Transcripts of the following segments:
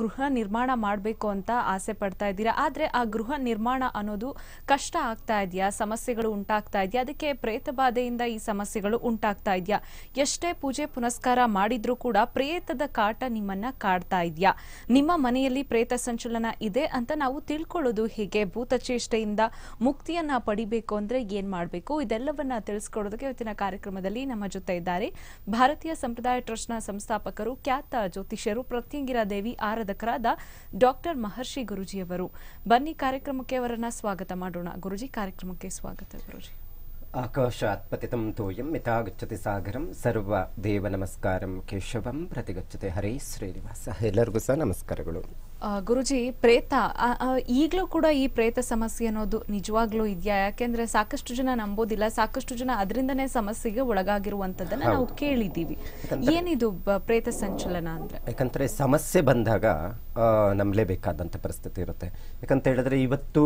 ಗೃಹ ನಿರ್ಮಾಣ ಮಾಡಬೇಕು ಅಂತ ಆಸೆ ಪಡ್ತಾ ಇದ್ದೀರಾ ಆದ್ರೆ ಆ ಗೃಹ ನಿರ್ಮಾಣ ಅನ್ನೋದು ಕಷ್ಟ ಆಗ್ತಾ ಇದೆಯಾ ಸಮಸ್ಯೆಗಳು ಉಂಟಾಗ್ತಾ ಇದೆಯಾ ಅದಕ್ಕೆ ಪ್ರೇತ ಬಾಧೆಯಿಂದ ಈ ಸಮಸ್ಯೆಗಳು ಉಂಟಾಗ್ತಾ ಇದೆಯಾ ಎಷ್ಟೇ ಪೂಜೆ ಪುನಸ್ಕಾರ ಮಾಡಿದ್ರೂ ಕೂಡ ಪ್ರೇತದ ಕಾಟ ನಿಮ್ಮನ್ನ ಕಾಡ್ತಾ ಇದೆಯಾ ನಿಮ್ಮ ಮನೆಯಲ್ಲಿ ಪ್ರೇತ ಸಂಚಲನ ಇದೆ ಅಂತ ನಾವು ತಿಳ್ಕೊಳ್ಳೋದು ಭೂತ ಚೇಷ್ಟೆಯಿಂದ ಮುಕ್ತಿಯನ್ನ ಪಡಿಬೇಕು ಅಂದ್ರೆ ಏನ್ ಮಾಡಬೇಕು ಇದೆಲ್ಲವನ್ನ ತಿಳಿಸ್ಕೊಡೋದಕ್ಕೆ ಇವತ್ತಿನ ಕಾರ್ಯಕ್ರಮದಲ್ಲಿ ನಮ್ಮ ಜೊತೆ ಇದ್ದಾರೆ ಭಾರತೀಯ ಸಂಪ್ರದಾಯ ನ ಸಂಸ್ಥಾಪಕರು ಖ್ಯಾತ ಜ್ಯೋತಿಷ್ಯರು ಪ್ರತ್ಯಂಗಿರಾ ದೇವಿ ಆರ್ ಆರಾಧಕರಾದ ಡಾಕ್ಟರ್ ಮಹರ್ಷಿ ಅವರು ಬನ್ನಿ ಕಾರ್ಯಕ್ರಮಕ್ಕೆ ಅವರನ್ನ ಸ್ವಾಗತ ಮಾಡೋಣ ಗುರುಜಿ ಕಾರ್ಯಕ್ರಮಕ್ಕೆ ಸ್ವಾಗತ ಗುರುಜಿ ಆಕಾಶಾತ್ ಪತಿತಂ ತೋಯಂ ಯಥಾಗಚ್ಚತಿ ಸಾಗರಂ ಸರ್ವ ದೇವ ನಮಸ್ಕಾರಂ ಕೇಶವಂ ಪ್ರತಿಗಚ್ಚತೆ ಹರೇ ಶ್ರೀನಿವಾಸ ಎಲ್ಲರಿಗೂ ಸಹ ನಮಸ್ಕಾರಗಳು ಗುರುಜಿ ಪ್ರೇತ ಈಗಲೂ ಕೂಡ ಈ ಪ್ರೇತ ಸಮಸ್ಯೆ ಅನ್ನೋದು ನಿಜವಾಗ್ಲೂ ಇದೆಯಾ ಯಾಕೆಂದ್ರೆ ಸಾಕಷ್ಟು ಜನ ನಂಬೋದಿಲ್ಲ ಸಾಕಷ್ಟು ಜನ ಅದರಿಂದನೇ ಸಮಸ್ಯೆಗೆ ಒಳಗಾಗಿರುವಂತದನ್ನ ನಾವು ಕೇಳಿದೀವಿ ಏನಿದು ಪ್ರೇತ ಸಂಚಲನ ಅಂದ್ರೆ ಯಾಕಂದ್ರೆ ಸಮಸ್ಯೆ ಬಂದಾಗ ನಂಬಲೇಬೇಕಾದಂಥ ಪರಿಸ್ಥಿತಿ ಇರುತ್ತೆ ಯಾಕಂತ ಹೇಳಿದ್ರೆ ಇವತ್ತು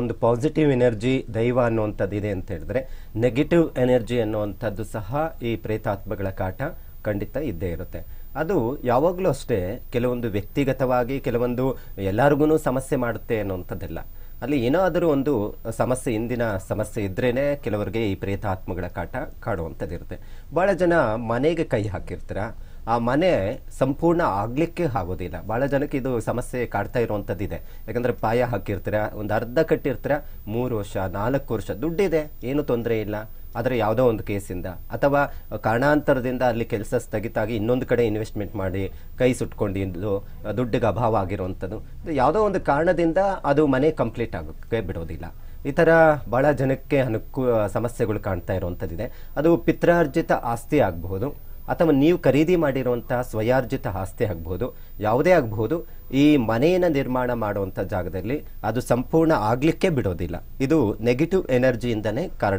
ಒಂದು ಪಾಸಿಟಿವ್ ಎನರ್ಜಿ ದೈವ ಅನ್ನುವಂಥದ್ದು ಇದೆ ಅಂತ ಹೇಳಿದ್ರೆ ನೆಗೆಟಿವ್ ಎನರ್ಜಿ ಅನ್ನುವಂಥದ್ದು ಸಹ ಈ ಪ್ರೇತಾತ್ಮಗಳ ಕಾಟ ಖಂಡಿತ ಇದ್ದೇ ಇರುತ್ತೆ ಅದು ಯಾವಾಗಲೂ ಅಷ್ಟೇ ಕೆಲವೊಂದು ವ್ಯಕ್ತಿಗತವಾಗಿ ಕೆಲವೊಂದು ಎಲ್ಲರಿಗೂ ಸಮಸ್ಯೆ ಮಾಡುತ್ತೆ ಅನ್ನುವಂಥದ್ದಲ್ಲ ಅಲ್ಲಿ ಏನಾದರೂ ಒಂದು ಸಮಸ್ಯೆ ಇಂದಿನ ಸಮಸ್ಯೆ ಇದ್ರೇ ಕೆಲವರಿಗೆ ಈ ಪ್ರೇತಾತ್ಮಗಳ ಕಾಟ ಕಾಡುವಂಥದ್ದಿರುತ್ತೆ ಭಾಳ ಜನ ಮನೆಗೆ ಕೈ ಹಾಕಿರ್ತಾರೆ ಆ ಮನೆ ಸಂಪೂರ್ಣ ಆಗಲಿಕ್ಕೆ ಆಗೋದಿಲ್ಲ ಭಾಳ ಜನಕ್ಕೆ ಇದು ಸಮಸ್ಯೆ ಕಾಡ್ತಾ ಇರುವಂಥದ್ದಿದೆ ಯಾಕಂದರೆ ಪಾಯ ಹಾಕಿರ್ತೀರ ಒಂದು ಅರ್ಧ ಕಟ್ಟಿರ್ತೀರ ಮೂರು ವರ್ಷ ನಾಲ್ಕು ವರ್ಷ ದುಡ್ಡಿದೆ ಏನು ತೊಂದರೆ ಇಲ್ಲ ಆದರೆ ಯಾವುದೋ ಒಂದು ಕೇಸಿಂದ ಅಥವಾ ಕಾರಣಾಂತರದಿಂದ ಅಲ್ಲಿ ಕೆಲಸ ಸ್ಥಗಿತಾಗಿ ಇನ್ನೊಂದು ಕಡೆ ಇನ್ವೆಸ್ಟ್ಮೆಂಟ್ ಮಾಡಿ ಕೈ ಸುಟ್ಕೊಂಡಿದ್ದು ದುಡ್ಡಿಗೆ ಅಭಾವ ಆಗಿರುವಂಥದ್ದು ಯಾವುದೋ ಒಂದು ಕಾರಣದಿಂದ ಅದು ಮನೆ ಕಂಪ್ಲೀಟ್ ಆಗೋಕ್ಕೆ ಬಿಡೋದಿಲ್ಲ ಈ ಥರ ಭಾಳ ಜನಕ್ಕೆ ಅನುಕೂ ಸಮಸ್ಯೆಗಳು ಕಾಣ್ತಾ ಇರುವಂಥದ್ದಿದೆ ಅದು ಪಿತ್ರಾರ್ಜಿತ ಆಸ್ತಿ ಆಗಬಹುದು ಅಥವಾ ನೀವು ಖರೀದಿ ಮಾಡಿರುವಂತಹ ಸ್ವಯಾರ್ಜಿತ ಆಸ್ತಿ ಆಗ್ಬೋದು ಯಾವುದೇ ಆಗ್ಬೋದು ಈ ಮನೆಯನ್ನು ನಿರ್ಮಾಣ ಮಾಡುವಂಥ ಜಾಗದಲ್ಲಿ ಅದು ಸಂಪೂರ್ಣ ಆಗಲಿಕ್ಕೆ ಬಿಡೋದಿಲ್ಲ ಇದು ನೆಗೆಟಿವ್ ಎನರ್ಜಿಯಿಂದನೇ ಕಾರಣ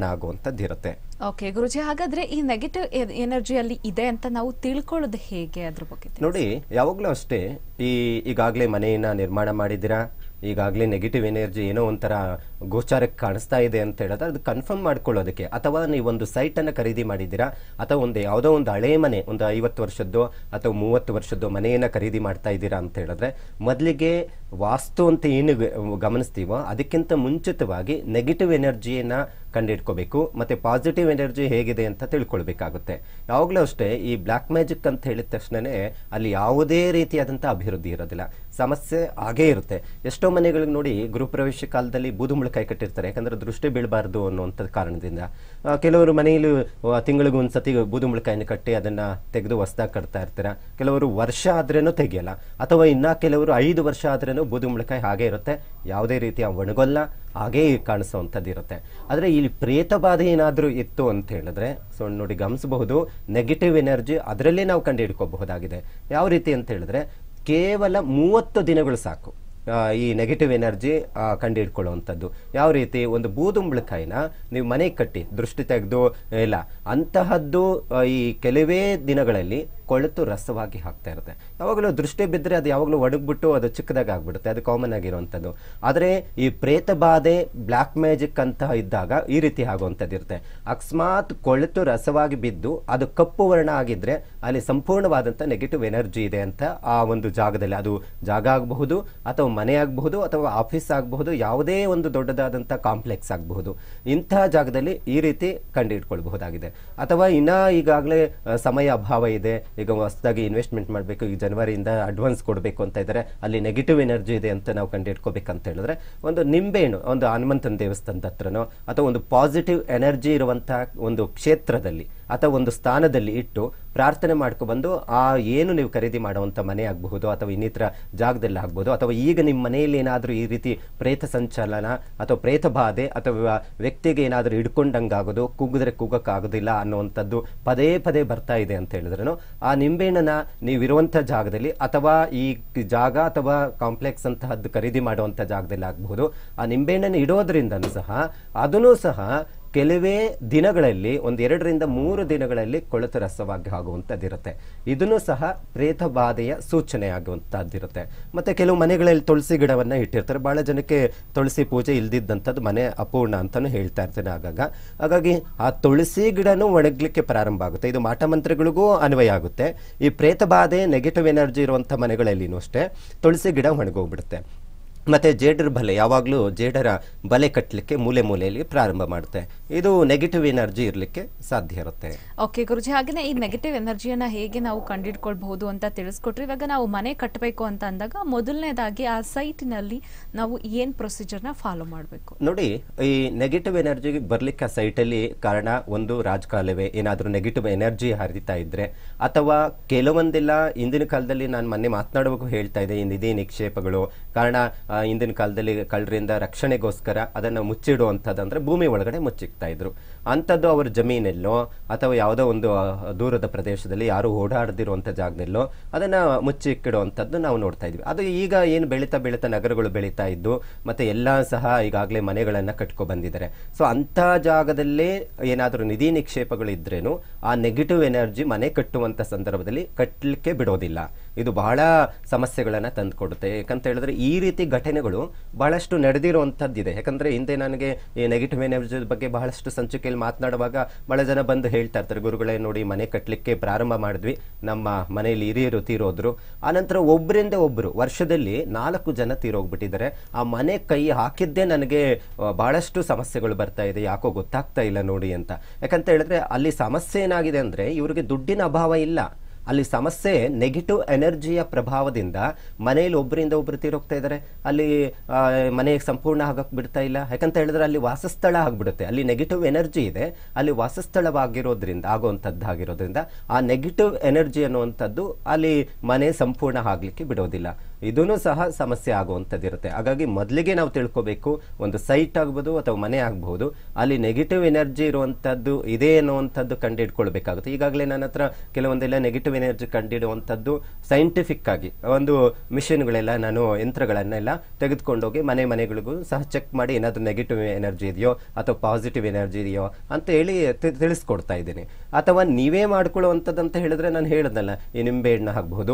ಇರುತ್ತೆ ಓಕೆ ಗುರುಜಿ ಹಾಗಾದ್ರೆ ಈ ನೆಗೆಟಿವ್ ಎನರ್ಜಿಯಲ್ಲಿ e-, ಇದೆ ಅಂತ ನಾವು ತಿಳ್ಕೊಳ್ಳೋದು ಹೇಗೆ ಅದ್ರ ಬಗ್ಗೆ ನೋಡಿ ಯಾವಾಗಲೂ ಅಷ್ಟೇ ಈ ಈಗಾಗಲೇ ಮನೆಯನ್ನು ನಿರ್ಮಾಣ ಮಾಡಿದಿರಾ ಈಗಾಗಲೇ ನೆಗೆಟಿವ್ ಎನರ್ಜಿ ಏನೋ ಒಂಥರ ಗೋಚಾರಕ್ಕೆ ಕಾಣಿಸ್ತಾ ಇದೆ ಅಂತ ಹೇಳಿದ್ರೆ ಅದು ಕನ್ಫರ್ಮ್ ಮಾಡ್ಕೊಳ್ಳೋದಕ್ಕೆ ಅಥವಾ ನೀವು ಒಂದು ಸೈಟನ್ನು ಖರೀದಿ ಮಾಡಿದ್ದೀರಾ ಅಥವಾ ಒಂದು ಯಾವುದೋ ಒಂದು ಹಳೆ ಮನೆ ಒಂದು ಐವತ್ತು ವರ್ಷದ್ದು ಅಥವಾ ಮೂವತ್ತು ವರ್ಷದ್ದು ಮನೆಯನ್ನು ಖರೀದಿ ಮಾಡ್ತಾ ಇದ್ದೀರಾ ಅಂತ ಹೇಳಿದ್ರೆ ಮೊದಲಿಗೆ ವಾಸ್ತು ಅಂತ ಏನು ಗಮನಿಸ್ತೀವೋ ಅದಕ್ಕಿಂತ ಮುಂಚಿತವಾಗಿ ನೆಗೆಟಿವ್ ಎನರ್ಜಿಯನ್ನು ಕಂಡಿಡ್ಕೋಬೇಕು ಮತ್ತು ಪಾಸಿಟಿವ್ ಎನರ್ಜಿ ಹೇಗಿದೆ ಅಂತ ತಿಳ್ಕೊಳ್ಬೇಕಾಗುತ್ತೆ ಯಾವಾಗಲೂ ಅಷ್ಟೇ ಈ ಬ್ಲ್ಯಾಕ್ ಮ್ಯಾಜಿಕ್ ಅಂತ ಹೇಳಿದ ತಕ್ಷಣನೇ ಅಲ್ಲಿ ಯಾವುದೇ ರೀತಿಯಾದಂಥ ಅಭಿವೃದ್ಧಿ ಇರೋದಿಲ್ಲ ಸಮಸ್ಯೆ ಹಾಗೇ ಇರುತ್ತೆ ಎಷ್ಟೋ ಮನೆಗಳಿಗೆ ನೋಡಿ ಗೃಹ ಪ್ರವೇಶ ಕಾಲದಲ್ಲಿ ಬೂದು ಕೈ ಕಟ್ಟಿರ್ತಾರೆ ಯಾಕಂದರೆ ದೃಷ್ಟಿ ಬೀಳಬಾರ್ದು ಅನ್ನುವಂಥ ಕಾರಣದಿಂದ ಕೆಲವರು ಮನೆಯಲ್ಲಿ ತಿಂಗಳಿಗೂ ಒಂದು ಸತಿ ಬೂದುಂಬಳಕಾಯಿನ ಕಟ್ಟಿ ಅದನ್ನು ತೆಗೆದು ಹೊಸ್ದಾಗಿ ಕಟ್ತಾ ಇರ್ತೀರ ಕೆಲವರು ವರ್ಷ ಆದ್ರೂ ತೆಗೆಯಲ್ಲ ಅಥವಾ ಇನ್ನು ಕೆಲವರು ಐದು ವರ್ಷ ಆದ್ರೂ ಬೂದುಂಬಳಕಾಯಿ ಹಾಗೇ ಇರುತ್ತೆ ಯಾವುದೇ ರೀತಿಯ ಒಣಗೊಲ್ಲ ಹಾಗೇ ಕಾಣಿಸುವಂಥದ್ದು ಇರುತ್ತೆ ಆದರೆ ಇಲ್ಲಿ ಪ್ರೇತ ಬಾಧೆ ಏನಾದರೂ ಇತ್ತು ಅಂತ ಹೇಳಿದ್ರೆ ಸೊ ನೋಡಿ ಗಮನಿಸಬಹುದು ನೆಗೆಟಿವ್ ಎನರ್ಜಿ ಅದರಲ್ಲೇ ನಾವು ಕಂಡುಹಿಡ್ಕೋಬಹುದಾಗಿದೆ ಯಾವ ರೀತಿ ಅಂತ ಹೇಳಿದ್ರೆ ಕೇವಲ ಮೂವತ್ತು ದಿನಗಳು ಸಾಕು ಈ ನೆಗೆಟಿವ್ ಎನರ್ಜಿ ಕಂಡುಹಿಡ್ಕೊಳ್ಳುವಂಥದ್ದು ಯಾವ ರೀತಿ ಒಂದು ಬೂದುಂಬಳಕಾಯಿನ ನೀವು ಮನೆಗೆ ಕಟ್ಟಿ ದೃಷ್ಟಿ ತೆಗೆದು ಇಲ್ಲ ಅಂತಹದ್ದು ಈ ಕೆಲವೇ ದಿನಗಳಲ್ಲಿ ಕೊಳೆತು ರಸವಾಗಿ ಹಾಕ್ತಾ ಇರುತ್ತೆ ಯಾವಾಗಲೂ ದೃಷ್ಟಿ ಬಿದ್ದರೆ ಅದು ಯಾವಾಗಲೂ ಒಡಗ್ಬಿಟ್ಟು ಅದು ಚಿಕ್ಕದಾಗಿ ಆಗಿಬಿಡುತ್ತೆ ಅದು ಕಾಮನ್ ಆಗಿರುವಂಥದ್ದು ಆದರೆ ಈ ಪ್ರೇತ ಬಾಧೆ ಬ್ಲ್ಯಾಕ್ ಮ್ಯಾಜಿಕ್ ಅಂತ ಇದ್ದಾಗ ಈ ರೀತಿ ಆಗುವಂಥದ್ದು ಇರುತ್ತೆ ಅಕಸ್ಮಾತ್ ಕೊಳೆತು ರಸವಾಗಿ ಬಿದ್ದು ಅದು ಕಪ್ಪು ವರ್ಣ ಆಗಿದ್ದರೆ ಅಲ್ಲಿ ಸಂಪೂರ್ಣವಾದಂಥ ನೆಗೆಟಿವ್ ಎನರ್ಜಿ ಇದೆ ಅಂತ ಆ ಒಂದು ಜಾಗದಲ್ಲಿ ಅದು ಜಾಗ ಆಗಬಹುದು ಅಥವಾ ಮನೆ ಆಗಬಹುದು ಅಥವಾ ಆಫೀಸ್ ಆಗಬಹುದು ಯಾವುದೇ ಒಂದು ದೊಡ್ಡದಾದಂಥ ಕಾಂಪ್ಲೆಕ್ಸ್ ಆಗಬಹುದು ಇಂತಹ ಜಾಗದಲ್ಲಿ ಈ ರೀತಿ ಕಂಡುಹಿಡ್ಕೊಳ್ಬಹುದಾಗಿದೆ ಅಥವಾ ಇನ್ನ ಈಗಾಗಲೇ ಸಮಯ ಅಭಾವ ಇದೆ ಈಗ ಹೊಸದಾಗಿ ಇನ್ವೆಸ್ಟ್ಮೆಂಟ್ ಮಾಡಬೇಕು ಈಗ ಜನವರಿಯಿಂದ ಅಡ್ವಾನ್ಸ್ ಕೊಡಬೇಕು ಅಂತ ಇದ್ದಾರೆ ಅಲ್ಲಿ ನೆಗೆಟಿವ್ ಎನರ್ಜಿ ಇದೆ ಅಂತ ನಾವು ಅಂತ ಹೇಳಿದ್ರೆ ಒಂದು ನಿಂಬೆಹಣ್ಣು ಒಂದು ಹನುಮಂತನ ದೇವಸ್ಥಾನದ ಹತ್ರನೋ ಅಥವಾ ಒಂದು ಪಾಸಿಟಿವ್ ಎನರ್ಜಿ ಇರುವಂತಹ ಒಂದು ಕ್ಷೇತ್ರದಲ್ಲಿ ಅಥವಾ ಒಂದು ಸ್ಥಾನದಲ್ಲಿ ಇಟ್ಟು ಪ್ರಾರ್ಥನೆ ಮಾಡ್ಕೊಬಂದು ಆ ಏನು ನೀವು ಖರೀದಿ ಮಾಡುವಂಥ ಮನೆ ಆಗಬಹುದು ಅಥವಾ ಇನ್ನಿತರ ಜಾಗದಲ್ಲಿ ಆಗ್ಬೋದು ಅಥವಾ ಈಗ ನಿಮ್ಮ ಮನೆಯಲ್ಲಿ ಏನಾದರೂ ಈ ರೀತಿ ಪ್ರೇತ ಸಂಚಲನ ಅಥವಾ ಪ್ರೇತ ಬಾಧೆ ಅಥವಾ ವ್ಯಕ್ತಿಗೆ ಏನಾದರೂ ಆಗೋದು ಕುಗ್ಗಿದ್ರೆ ಕುಗ್ಗೋಕ್ಕಾಗೋದಿಲ್ಲ ಅನ್ನುವಂಥದ್ದು ಪದೇ ಪದೇ ಬರ್ತಾ ಇದೆ ಅಂತ ಹೇಳಿದ್ರು ಆ ನಿಂಬೆಹಣ್ಣನ ನೀವಿರುವಂಥ ಜಾಗದಲ್ಲಿ ಅಥವಾ ಈ ಜಾಗ ಅಥವಾ ಕಾಂಪ್ಲೆಕ್ಸ್ ಅಂತಹದ್ದು ಖರೀದಿ ಮಾಡುವಂಥ ಜಾಗದಲ್ಲಿ ಆಗಬಹುದು ಆ ನಿಂಬೆಹಣ್ಣನ್ನು ಇಡೋದ್ರಿಂದನೂ ಸಹ ಅದನ್ನು ಸಹ ಕೆಲವೇ ದಿನಗಳಲ್ಲಿ ಒಂದೆರಡರಿಂದ ಮೂರು ದಿನಗಳಲ್ಲಿ ಕೊಳೆತು ರಸವಾಗಿ ಆಗುವಂಥದ್ದಿರುತ್ತೆ ಇದನ್ನು ಸಹ ಪ್ರೇತಬಾಧೆಯ ಬಾಧೆಯ ಸೂಚನೆ ಆಗುವಂಥದ್ದಿರುತ್ತೆ ಮತ್ತು ಕೆಲವು ಮನೆಗಳಲ್ಲಿ ತುಳಸಿ ಗಿಡವನ್ನು ಇಟ್ಟಿರ್ತಾರೆ ಭಾಳ ಜನಕ್ಕೆ ತುಳಸಿ ಪೂಜೆ ಇಲ್ದಿದ್ದಂಥದ್ದು ಮನೆ ಅಪೂರ್ಣ ಅಂತಲೂ ಹೇಳ್ತಾ ಇರ್ತೇನೆ ಆಗಾಗ ಹಾಗಾಗಿ ಆ ತುಳಸಿ ಗಿಡನೂ ಒಣಗಲಿಕ್ಕೆ ಪ್ರಾರಂಭ ಆಗುತ್ತೆ ಇದು ಮಾಟ ಅನ್ವಯ ಆಗುತ್ತೆ ಈ ಪ್ರೇತ ಬಾಧೆ ನೆಗೆಟಿವ್ ಎನರ್ಜಿ ಇರುವಂಥ ಮನೆಗಳಲ್ಲಿನೂ ಅಷ್ಟೇ ತುಳಸಿ ಗಿಡ ಒಣಗೋಗ್ಬಿಡುತ್ತೆ ಮತ್ತು ಜೇಡರ ಬಲೆ ಯಾವಾಗಲೂ ಜೇಡರ ಬಲೆ ಕಟ್ಟಲಿಕ್ಕೆ ಮೂಲೆ ಮೂಲೆಯಲ್ಲಿ ಪ್ರಾರಂಭ ಮಾಡುತ್ತೆ ಇದು ನೆಗೆಟಿವ್ ಎನರ್ಜಿ ಇರಲಿಕ್ಕೆ ಸಾಧ್ಯ ಇರುತ್ತೆ ಓಕೆ ಗುರುಜಿ ಹಾಗೆ ಈ ನೆಗೆಟಿವ್ ಎನರ್ಜಿಯನ್ನು ಹೇಗೆ ನಾವು ಕಂಡಿಡ್ಕೊಳ್ಬಹುದು ಅಂತ ತಿಳಿಸ್ಕೊಟ್ರಿ ಇವಾಗ ನಾವು ಮನೆ ಕಟ್ಟಬೇಕು ಅಂತ ಅಂದಾಗ ಮೊದಲನೇದಾಗಿ ಆ ಸೈಟಿನಲ್ಲಿ ನಾವು ಏನು ಪ್ರೊಸೀಜರ್ನ ಫಾಲೋ ಮಾಡಬೇಕು ನೋಡಿ ಈ ನೆಗೆಟಿವ್ ಎನರ್ಜಿ ಬರಲಿಕ್ಕೆ ಆ ಸೈಟಲ್ಲಿ ಕಾರಣ ಒಂದು ರಾಜಕಾಲವೇ ಏನಾದರೂ ನೆಗೆಟಿವ್ ಎನರ್ಜಿ ಹರಿತಾ ಇದ್ದರೆ ಅಥವಾ ಕೆಲವೊಂದೆಲ್ಲ ಇಂದಿನ ಕಾಲದಲ್ಲಿ ನಾನು ಮೊನ್ನೆ ಮಾತನಾಡಬೇಕು ಹೇಳ್ತಾ ಇದ್ದೆ ಇದೇ ನಿಕ್ಷೇಪಗಳು ಕಾರಣ ಹಿಂದಿನ ಕಾಲದಲ್ಲಿ ಕಳ್ಳರಿಂದ ರಕ್ಷಣೆಗೋಸ್ಕರ ಅದನ್ನು ಮುಚ್ಚಿಡುವಂಥದ್ದು ಅಂದರೆ ಭೂಮಿ ಒಳಗಡೆ ಮುಚ್ಚಿಕ್ತಾ ಇದ್ರು ಅಂಥದ್ದು ಅವರ ಜಮೀನಲ್ಲೋ ಅಥವಾ ಯಾವುದೋ ಒಂದು ದೂರದ ಪ್ರದೇಶದಲ್ಲಿ ಯಾರು ಓಡಾಡದಿರುವಂಥ ಜಾಗದಲ್ಲೋ ಅದನ್ನು ಮುಚ್ಚಿಕ್ಕಿಡುವಂಥದ್ದು ನಾವು ನೋಡ್ತಾ ಇದ್ವಿ ಅದು ಈಗ ಏನು ಬೆಳೀತಾ ಬೆಳೀತಾ ನಗರಗಳು ಬೆಳೀತಾ ಇದ್ದು ಮತ್ತು ಎಲ್ಲ ಸಹ ಈಗಾಗಲೇ ಮನೆಗಳನ್ನು ಕಟ್ಕೊ ಬಂದಿದ್ದಾರೆ ಸೊ ಅಂಥ ಜಾಗದಲ್ಲಿ ಏನಾದರೂ ನಿಧಿ ನಿಕ್ಷೇಪಗಳು ಇದ್ರೇನು ಆ ನೆಗೆಟಿವ್ ಎನರ್ಜಿ ಮನೆ ಕಟ್ಟುವಂಥ ಸಂದರ್ಭದಲ್ಲಿ ಕಟ್ಟಲಿಕ್ಕೆ ಬಿಡೋದಿಲ್ಲ ಇದು ಬಹಳ ಸಮಸ್ಯೆಗಳನ್ನು ತಂದುಕೊಡುತ್ತೆ ಯಾಕಂತ ಹೇಳಿದ್ರೆ ಈ ರೀತಿ ಘಟನೆಗಳು ಬಹಳಷ್ಟು ನಡೆದಿರುವಂಥದ್ದಿದೆ ಯಾಕಂದರೆ ಹಿಂದೆ ನನಗೆ ಈ ನೆಗೆಟಿವ್ ಎನರ್ಜಿ ಬಗ್ಗೆ ಬಹಳಷ್ಟು ಸಂಚಿಕೆಯಲ್ಲಿ ಮಾತನಾಡುವಾಗ ಬಹಳ ಜನ ಬಂದು ಹೇಳ್ತಾ ಇರ್ತಾರೆ ಗುರುಗಳೇ ನೋಡಿ ಮನೆ ಕಟ್ಟಲಿಕ್ಕೆ ಪ್ರಾರಂಭ ಮಾಡಿದ್ವಿ ನಮ್ಮ ಮನೆಯಲ್ಲಿ ಹಿರಿಯರು ತೀರೋದ್ರು ಆನಂತರ ಒಬ್ಬರಿಂದ ಒಬ್ಬರು ವರ್ಷದಲ್ಲಿ ನಾಲ್ಕು ಜನ ತೀರೋಗ್ಬಿಟ್ಟಿದ್ದಾರೆ ಆ ಮನೆ ಕೈ ಹಾಕಿದ್ದೇ ನನಗೆ ಬಹಳಷ್ಟು ಸಮಸ್ಯೆಗಳು ಬರ್ತಾ ಇದೆ ಯಾಕೋ ಗೊತ್ತಾಗ್ತಾ ಇಲ್ಲ ನೋಡಿ ಅಂತ ಯಾಕಂತ ಹೇಳಿದ್ರೆ ಅಲ್ಲಿ ಸಮಸ್ಯೆ ಏನಾಗಿದೆ ಅಂದರೆ ಇವರಿಗೆ ದುಡ್ಡಿನ ಅಭಾವ ಇಲ್ಲ ಅಲ್ಲಿ ಸಮಸ್ಯೆ ನೆಗೆಟಿವ್ ಎನರ್ಜಿಯ ಪ್ರಭಾವದಿಂದ ಮನೆಯಲ್ಲಿ ಒಬ್ಬರಿಂದ ಒಬ್ಬರು ತೀರೋಗ್ತಾ ಇದ್ದಾರೆ ಅಲ್ಲಿ ಮನೆಗೆ ಸಂಪೂರ್ಣ ಆಗಕ್ಕೆ ಬಿಡ್ತಾ ಇಲ್ಲ ಯಾಕಂತ ಹೇಳಿದ್ರೆ ಅಲ್ಲಿ ವಾಸಸ್ಥಳ ಆಗಿಬಿಡುತ್ತೆ ಅಲ್ಲಿ ನೆಗೆಟಿವ್ ಎನರ್ಜಿ ಇದೆ ಅಲ್ಲಿ ವಾಸಸ್ಥಳವಾಗಿರೋದ್ರಿಂದ ಆಗಿರೋದ್ರಿಂದ ಆ ನೆಗೆಟಿವ್ ಎನರ್ಜಿ ಅನ್ನುವಂಥದ್ದು ಅಲ್ಲಿ ಮನೆ ಸಂಪೂರ್ಣ ಆಗಲಿಕ್ಕೆ ಬಿಡೋದಿಲ್ಲ ಇದೂ ಸಹ ಸಮಸ್ಯೆ ಆಗುವಂಥದ್ದಿರುತ್ತೆ ಹಾಗಾಗಿ ಮೊದಲಿಗೆ ನಾವು ತಿಳ್ಕೊಬೇಕು ಒಂದು ಸೈಟ್ ಆಗ್ಬೋದು ಅಥವಾ ಮನೆ ಆಗ್ಬೋದು ಅಲ್ಲಿ ನೆಗೆಟಿವ್ ಎನರ್ಜಿ ಇರುವಂಥದ್ದು ಇದೇ ಅನ್ನುವಂಥದ್ದು ಹಿಡ್ಕೊಳ್ಬೇಕಾಗುತ್ತೆ ಈಗಾಗಲೇ ನನ್ನ ಹತ್ರ ಕೆಲವೊಂದೆಲ್ಲ ನೆಗೆಟಿವ್ ಎನರ್ಜಿ ಕಂಡಿಡುವಂಥದ್ದು ಸೈಂಟಿಫಿಕ್ ಆಗಿ ಒಂದು ಮಿಷಿನ್ಗಳೆಲ್ಲ ನಾನು ಯಂತ್ರಗಳನ್ನೆಲ್ಲ ತೆಗೆದುಕೊಂಡೋಗಿ ಮನೆ ಮನೆಗಳಿಗೂ ಸಹ ಚೆಕ್ ಮಾಡಿ ಏನಾದರೂ ನೆಗೆಟಿವ್ ಎನರ್ಜಿ ಇದೆಯೋ ಅಥವಾ ಪಾಸಿಟಿವ್ ಎನರ್ಜಿ ಇದೆಯೋ ಅಂತ ಹೇಳಿ ತಿಳಿಸ್ಕೊಡ್ತಾ ಇದ್ದೀನಿ ಅಥವಾ ನೀವೇ ಮಾಡ್ಕೊಳ್ಳುವಂಥದ್ದು ಅಂತ ಹೇಳಿದ್ರೆ ನಾನು ಹೇಳೋದಲ್ಲ ಈ ನಿಂಬೆ ಹಣ್ಣು ಆಗ್ಬೋದು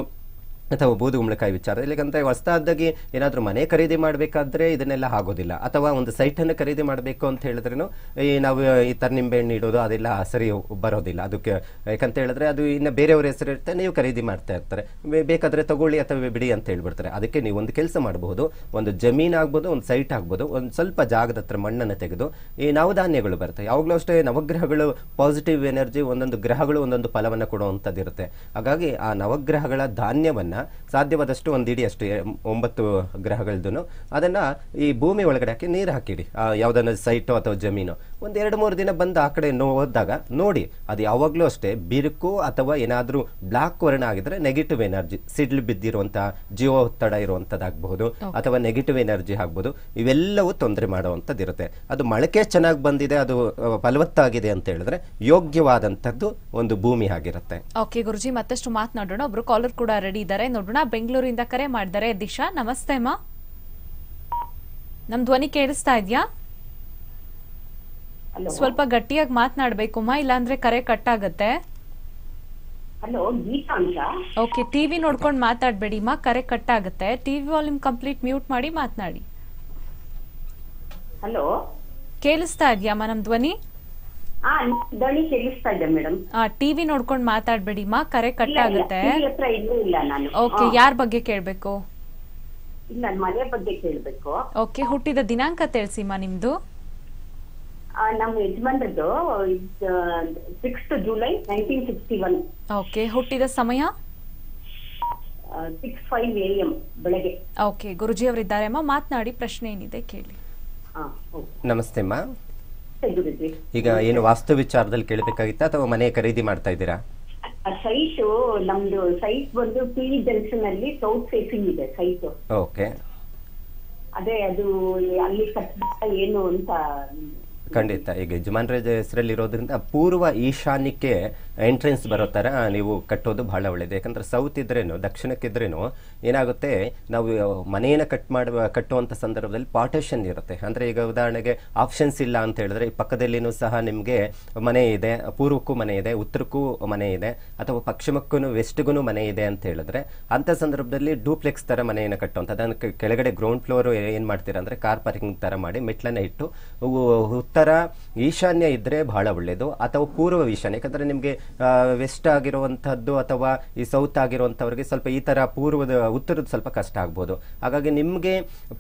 ಅಥವಾ ಬೂದುಗುಂಬಳಕಾಯಿ ವಿಚಾರ ಇಲ್ಲಿಗಂತೆ ಹೊಸದಾಗಿ ಏನಾದರೂ ಮನೆ ಖರೀದಿ ಮಾಡಬೇಕಾದ್ರೆ ಇದನ್ನೆಲ್ಲ ಆಗೋದಿಲ್ಲ ಅಥವಾ ಒಂದು ಸೈಟನ್ನು ಖರೀದಿ ಮಾಡಬೇಕು ಅಂತ ಹೇಳಿದ್ರೂ ಈ ನಾವು ಈ ಥರ ಹಣ್ಣು ಇಡೋದು ಅದೆಲ್ಲ ಸರಿ ಬರೋದಿಲ್ಲ ಅದಕ್ಕೆ ಯಾಕಂತ ಹೇಳಿದ್ರೆ ಅದು ಇನ್ನು ಬೇರೆಯವ್ರ ಹೆಸರು ಇರುತ್ತೆ ನೀವು ಖರೀದಿ ಮಾಡ್ತಾ ಇರ್ತಾರೆ ಬೇಕಾದರೆ ತಗೊಳ್ಳಿ ಅಥವಾ ಬಿಡಿ ಅಂತ ಹೇಳ್ಬಿಡ್ತಾರೆ ಅದಕ್ಕೆ ನೀವು ಒಂದು ಕೆಲಸ ಮಾಡಬಹುದು ಒಂದು ಜಮೀನು ಆಗ್ಬೋದು ಒಂದು ಸೈಟ್ ಆಗ್ಬೋದು ಒಂದು ಸ್ವಲ್ಪ ಜಾಗದ ಹತ್ರ ಮಣ್ಣನ್ನು ತೆಗೆದು ಈ ನವಧಾನ್ಯಗಳು ಬರುತ್ತೆ ಯಾವಾಗಲೂ ಅಷ್ಟೇ ನವಗ್ರಹಗಳು ಪಾಸಿಟಿವ್ ಎನರ್ಜಿ ಒಂದೊಂದು ಗ್ರಹಗಳು ಒಂದೊಂದು ಫಲವನ್ನು ಕೊಡುವಂಥದ್ದಿರುತ್ತೆ ಇರುತ್ತೆ ಹಾಗಾಗಿ ಆ ನವಗ್ರಹಗಳ ಧಾನ್ಯವನ್ನು ಸಾಧ್ಯವಾದಷ್ಟು ಒಂದು ಇಡಿ ಅಷ್ಟು ಒಂಬತ್ತು ಗ್ರಹಗಳದ್ದು ಅದನ್ನ ಈ ಭೂಮಿ ಒಳಗಡೆ ಹಾಕಿ ನೀರು ಹಾಕಿಡಿ ಯಾವುದನ್ನು ಸೈಟು ಅಥವಾ ಜಮೀನು ಒಂದು ಎರಡು ಮೂರು ದಿನ ಬಂದು ಆ ಕಡೆ ಹೋದಾಗ ನೋಡಿ ಅದು ಯಾವಾಗಲೂ ಅಷ್ಟೇ ಬಿರುಕು ಅಥವಾ ಏನಾದರೂ ಬ್ಲಾಕ್ ವರ್ಣ ಆಗಿದ್ರೆ ನೆಗೆಟಿವ್ ಎನರ್ಜಿ ಸಿಡ್ಲು ಬಿದ್ದಿರುವಂತಹ ಜೀವ ಒತ್ತಡ ಇರುವಂತದ್ದಾಗಬಹುದು ಅಥವಾ ನೆಗೆಟಿವ್ ಎನರ್ಜಿ ಆಗ್ಬೋದು ಇವೆಲ್ಲವೂ ತೊಂದರೆ ಮಾಡುವಂಥದ್ದು ಇರುತ್ತೆ ಅದು ಮೊಳಕೆ ಚೆನ್ನಾಗಿ ಬಂದಿದೆ ಅದು ಫಲವತ್ತಾಗಿದೆ ಅಂತ ಹೇಳಿದ್ರೆ ಯೋಗ್ಯವಾದಂಥದ್ದು ಒಂದು ಭೂಮಿ ಆಗಿರುತ್ತೆ ಓಕೆ ಗುರುಜಿ ಮತ್ತಷ್ಟು ಮಾತನಾಡೋಣ ಒಬ್ರು ಕಾಲರ್ ಕೂಡ ರೆಡಿ ಇದ್ದಾರೆ ನೋಡೋಣ ಬೆಂಗಳೂರಿಂದ ಕರೆ ಮಾಡಿದ್ದಾರೆ ದಿಶಾ ನಮಸ್ತೆ ಅಮ್ಮ ನಮ್ ಧ್ವನಿ ಕೇಳಿಸ್ತಾ ಇದೆಯಾ ಸ್ವಲ್ಪ ಗಟ್ಟಿಯಾಗಿ ಇಲ್ಲ ಇಲ್ಲಾಂದ್ರೆ ಕರೆ ಕಟ್ ಆಗುತ್ತೆ ಹಲೋ ಗೀತಾ ಓಕೆ ಟಿವಿ ನೋಡ್ಕೊಂಡು ಮಾತಾಡ್ಬೇಡಿ ಮಾ ಕರೆ ಕಟ್ ಆಗುತ್ತೆ ಟಿವಿ ವಾಲ್ಯೂಮ್ ಕಂಪ್ಲೀಟ್ ಮ್ಯೂಟ್ ಮಾಡಿ ಮಾತನಾಡಿ ಹಲೋ ಕೇಳಿಸ್ತಾ ಇದೆಯಾ ನಮ್ ಧ್ವನಿ ಧ್ವನಿ ಕೇಳಿಸ್ತಾ ಇದೆ ಟಿವಿ ನೋಡ್ಕೊಂಡು ಮಾತಾಡ್ಬೇಡಿ ಮಾ ಕರೆ ಕಟ್ ಆಗುತ್ತೆ ಓಕೆ ಯಾರ ಬಗ್ಗೆ ಕೇಳಬೇಕು ಇಲ್ಲ ಮನೆ ಬಗ್ಗೆ ಕೇಳಬೇಕು ಓಕೆ ಹುಟ್ಟಿದ ದಿನಾಂಕ ತಿಳಿಸಿ ಮಾ ನಿಮ್ದು ನಮ್ಮ ಯಜಮಾನ್ರದ್ದು sixth July nineteen sixty one okay ಹುಟ್ಟಿದ ಸಮಯ ಸಿಕ್ಸ್ ಫೈವ್ ಎ ಎಂ ಬೆಳಗ್ಗೆ ಓಕೆ ಗುರುಜಿ ಅವರಿದ್ದಾರೆ ಅಮ್ಮ ಮಾತನಾಡಿ ಪ್ರಶ್ನೆ ಏನಿದೆ ಕೇಳಿ ನಮಸ್ತೆ ಅಮ್ಮ ಈಗ ಏನು ವಾಸ್ತು ವಿಚಾರದಲ್ಲಿ ಕೇಳಬೇಕಾಗಿತ್ತ ಅಥವಾ ಮನೆ ಖರೀದಿ ಮಾಡ್ತಾ ಇದ್ದೀರಾ ಸೈಟ್ ನಮ್ದು ಸೈಟ್ ಬಂದು ಪಿ ಜಂಕ್ಷನ್ ಅಲ್ಲಿ ಸೌತ್ ಫೇಸಿಂಗ್ ಇದೆ ಸೈಟ್ ಓಕೆ ಅದೇ ಅದು ಅಲ್ಲಿ ಕಟ್ಟ ಏನು ಅಂತ ಖಂಡಿತ ಈಗ ಯಜಮಾನ್ರ ಹೆಸರಲ್ಲಿ ಇರೋದ್ರಿಂದ ಪೂರ್ವ ಈಶಾನ್ಯಕ್ಕೆ ಎಂಟ್ರೆನ್ಸ್ ಬರೋ ಥರ ನೀವು ಕಟ್ಟೋದು ಭಾಳ ಒಳ್ಳೆಯದು ಯಾಕಂದರೆ ಸೌತ್ ಇದ್ರೇನು ದಕ್ಷಿಣಕ್ಕಿದ್ರೇನು ಏನಾಗುತ್ತೆ ನಾವು ಮನೆಯನ್ನು ಕಟ್ ಮಾಡುವ ಕಟ್ಟುವಂಥ ಸಂದರ್ಭದಲ್ಲಿ ಪಾರ್ಟೇಷನ್ ಇರುತ್ತೆ ಅಂದರೆ ಈಗ ಉದಾಹರಣೆಗೆ ಆಪ್ಷನ್ಸ್ ಇಲ್ಲ ಅಂತ ಹೇಳಿದ್ರೆ ಈ ಪಕ್ಕದಲ್ಲಿನೂ ಸಹ ನಿಮಗೆ ಮನೆ ಇದೆ ಪೂರ್ವಕ್ಕೂ ಮನೆ ಇದೆ ಉತ್ತರಕ್ಕೂ ಮನೆ ಇದೆ ಅಥವಾ ಪಶ್ಚಿಮಕ್ಕೂ ವೆಸ್ಟ್ಗೂ ಮನೆ ಇದೆ ಅಂತ ಹೇಳಿದ್ರೆ ಅಂಥ ಸಂದರ್ಭದಲ್ಲಿ ಡೂಪ್ಲೆಕ್ಸ್ ಥರ ಮನೆಯನ್ನು ಕಟ್ಟುವಂಥ ಅದನ್ನು ಕೆಳಗಡೆ ಗ್ರೌಂಡ್ ಫ್ಲೋರು ಏನು ಮಾಡ್ತೀರಾ ಅಂದರೆ ಕಾರ್ ಪಾರ್ಕಿಂಗ್ ಥರ ಮಾಡಿ ಮೆಟ್ಲನ್ನ ಇಟ್ಟು ಉತ್ತರ ಈಶಾನ್ಯ ಇದ್ದರೆ ಬಹಳ ಒಳ್ಳೆಯದು ಅಥವಾ ಪೂರ್ವ ಈಶಾನ್ಯ ಯಾಕಂದರೆ ನಿಮಗೆ ವೆಸ್ಟ್ ಆಗಿರುವಂಥದ್ದು ಅಥವಾ ಈ ಸೌತ್ ಆಗಿರುವಂಥವ್ರಿಗೆ ಸ್ವಲ್ಪ ಈ ಥರ ಪೂರ್ವದ ಉತ್ತರದ ಸ್ವಲ್ಪ ಕಷ್ಟ ಆಗ್ಬೋದು ಹಾಗಾಗಿ ನಿಮಗೆ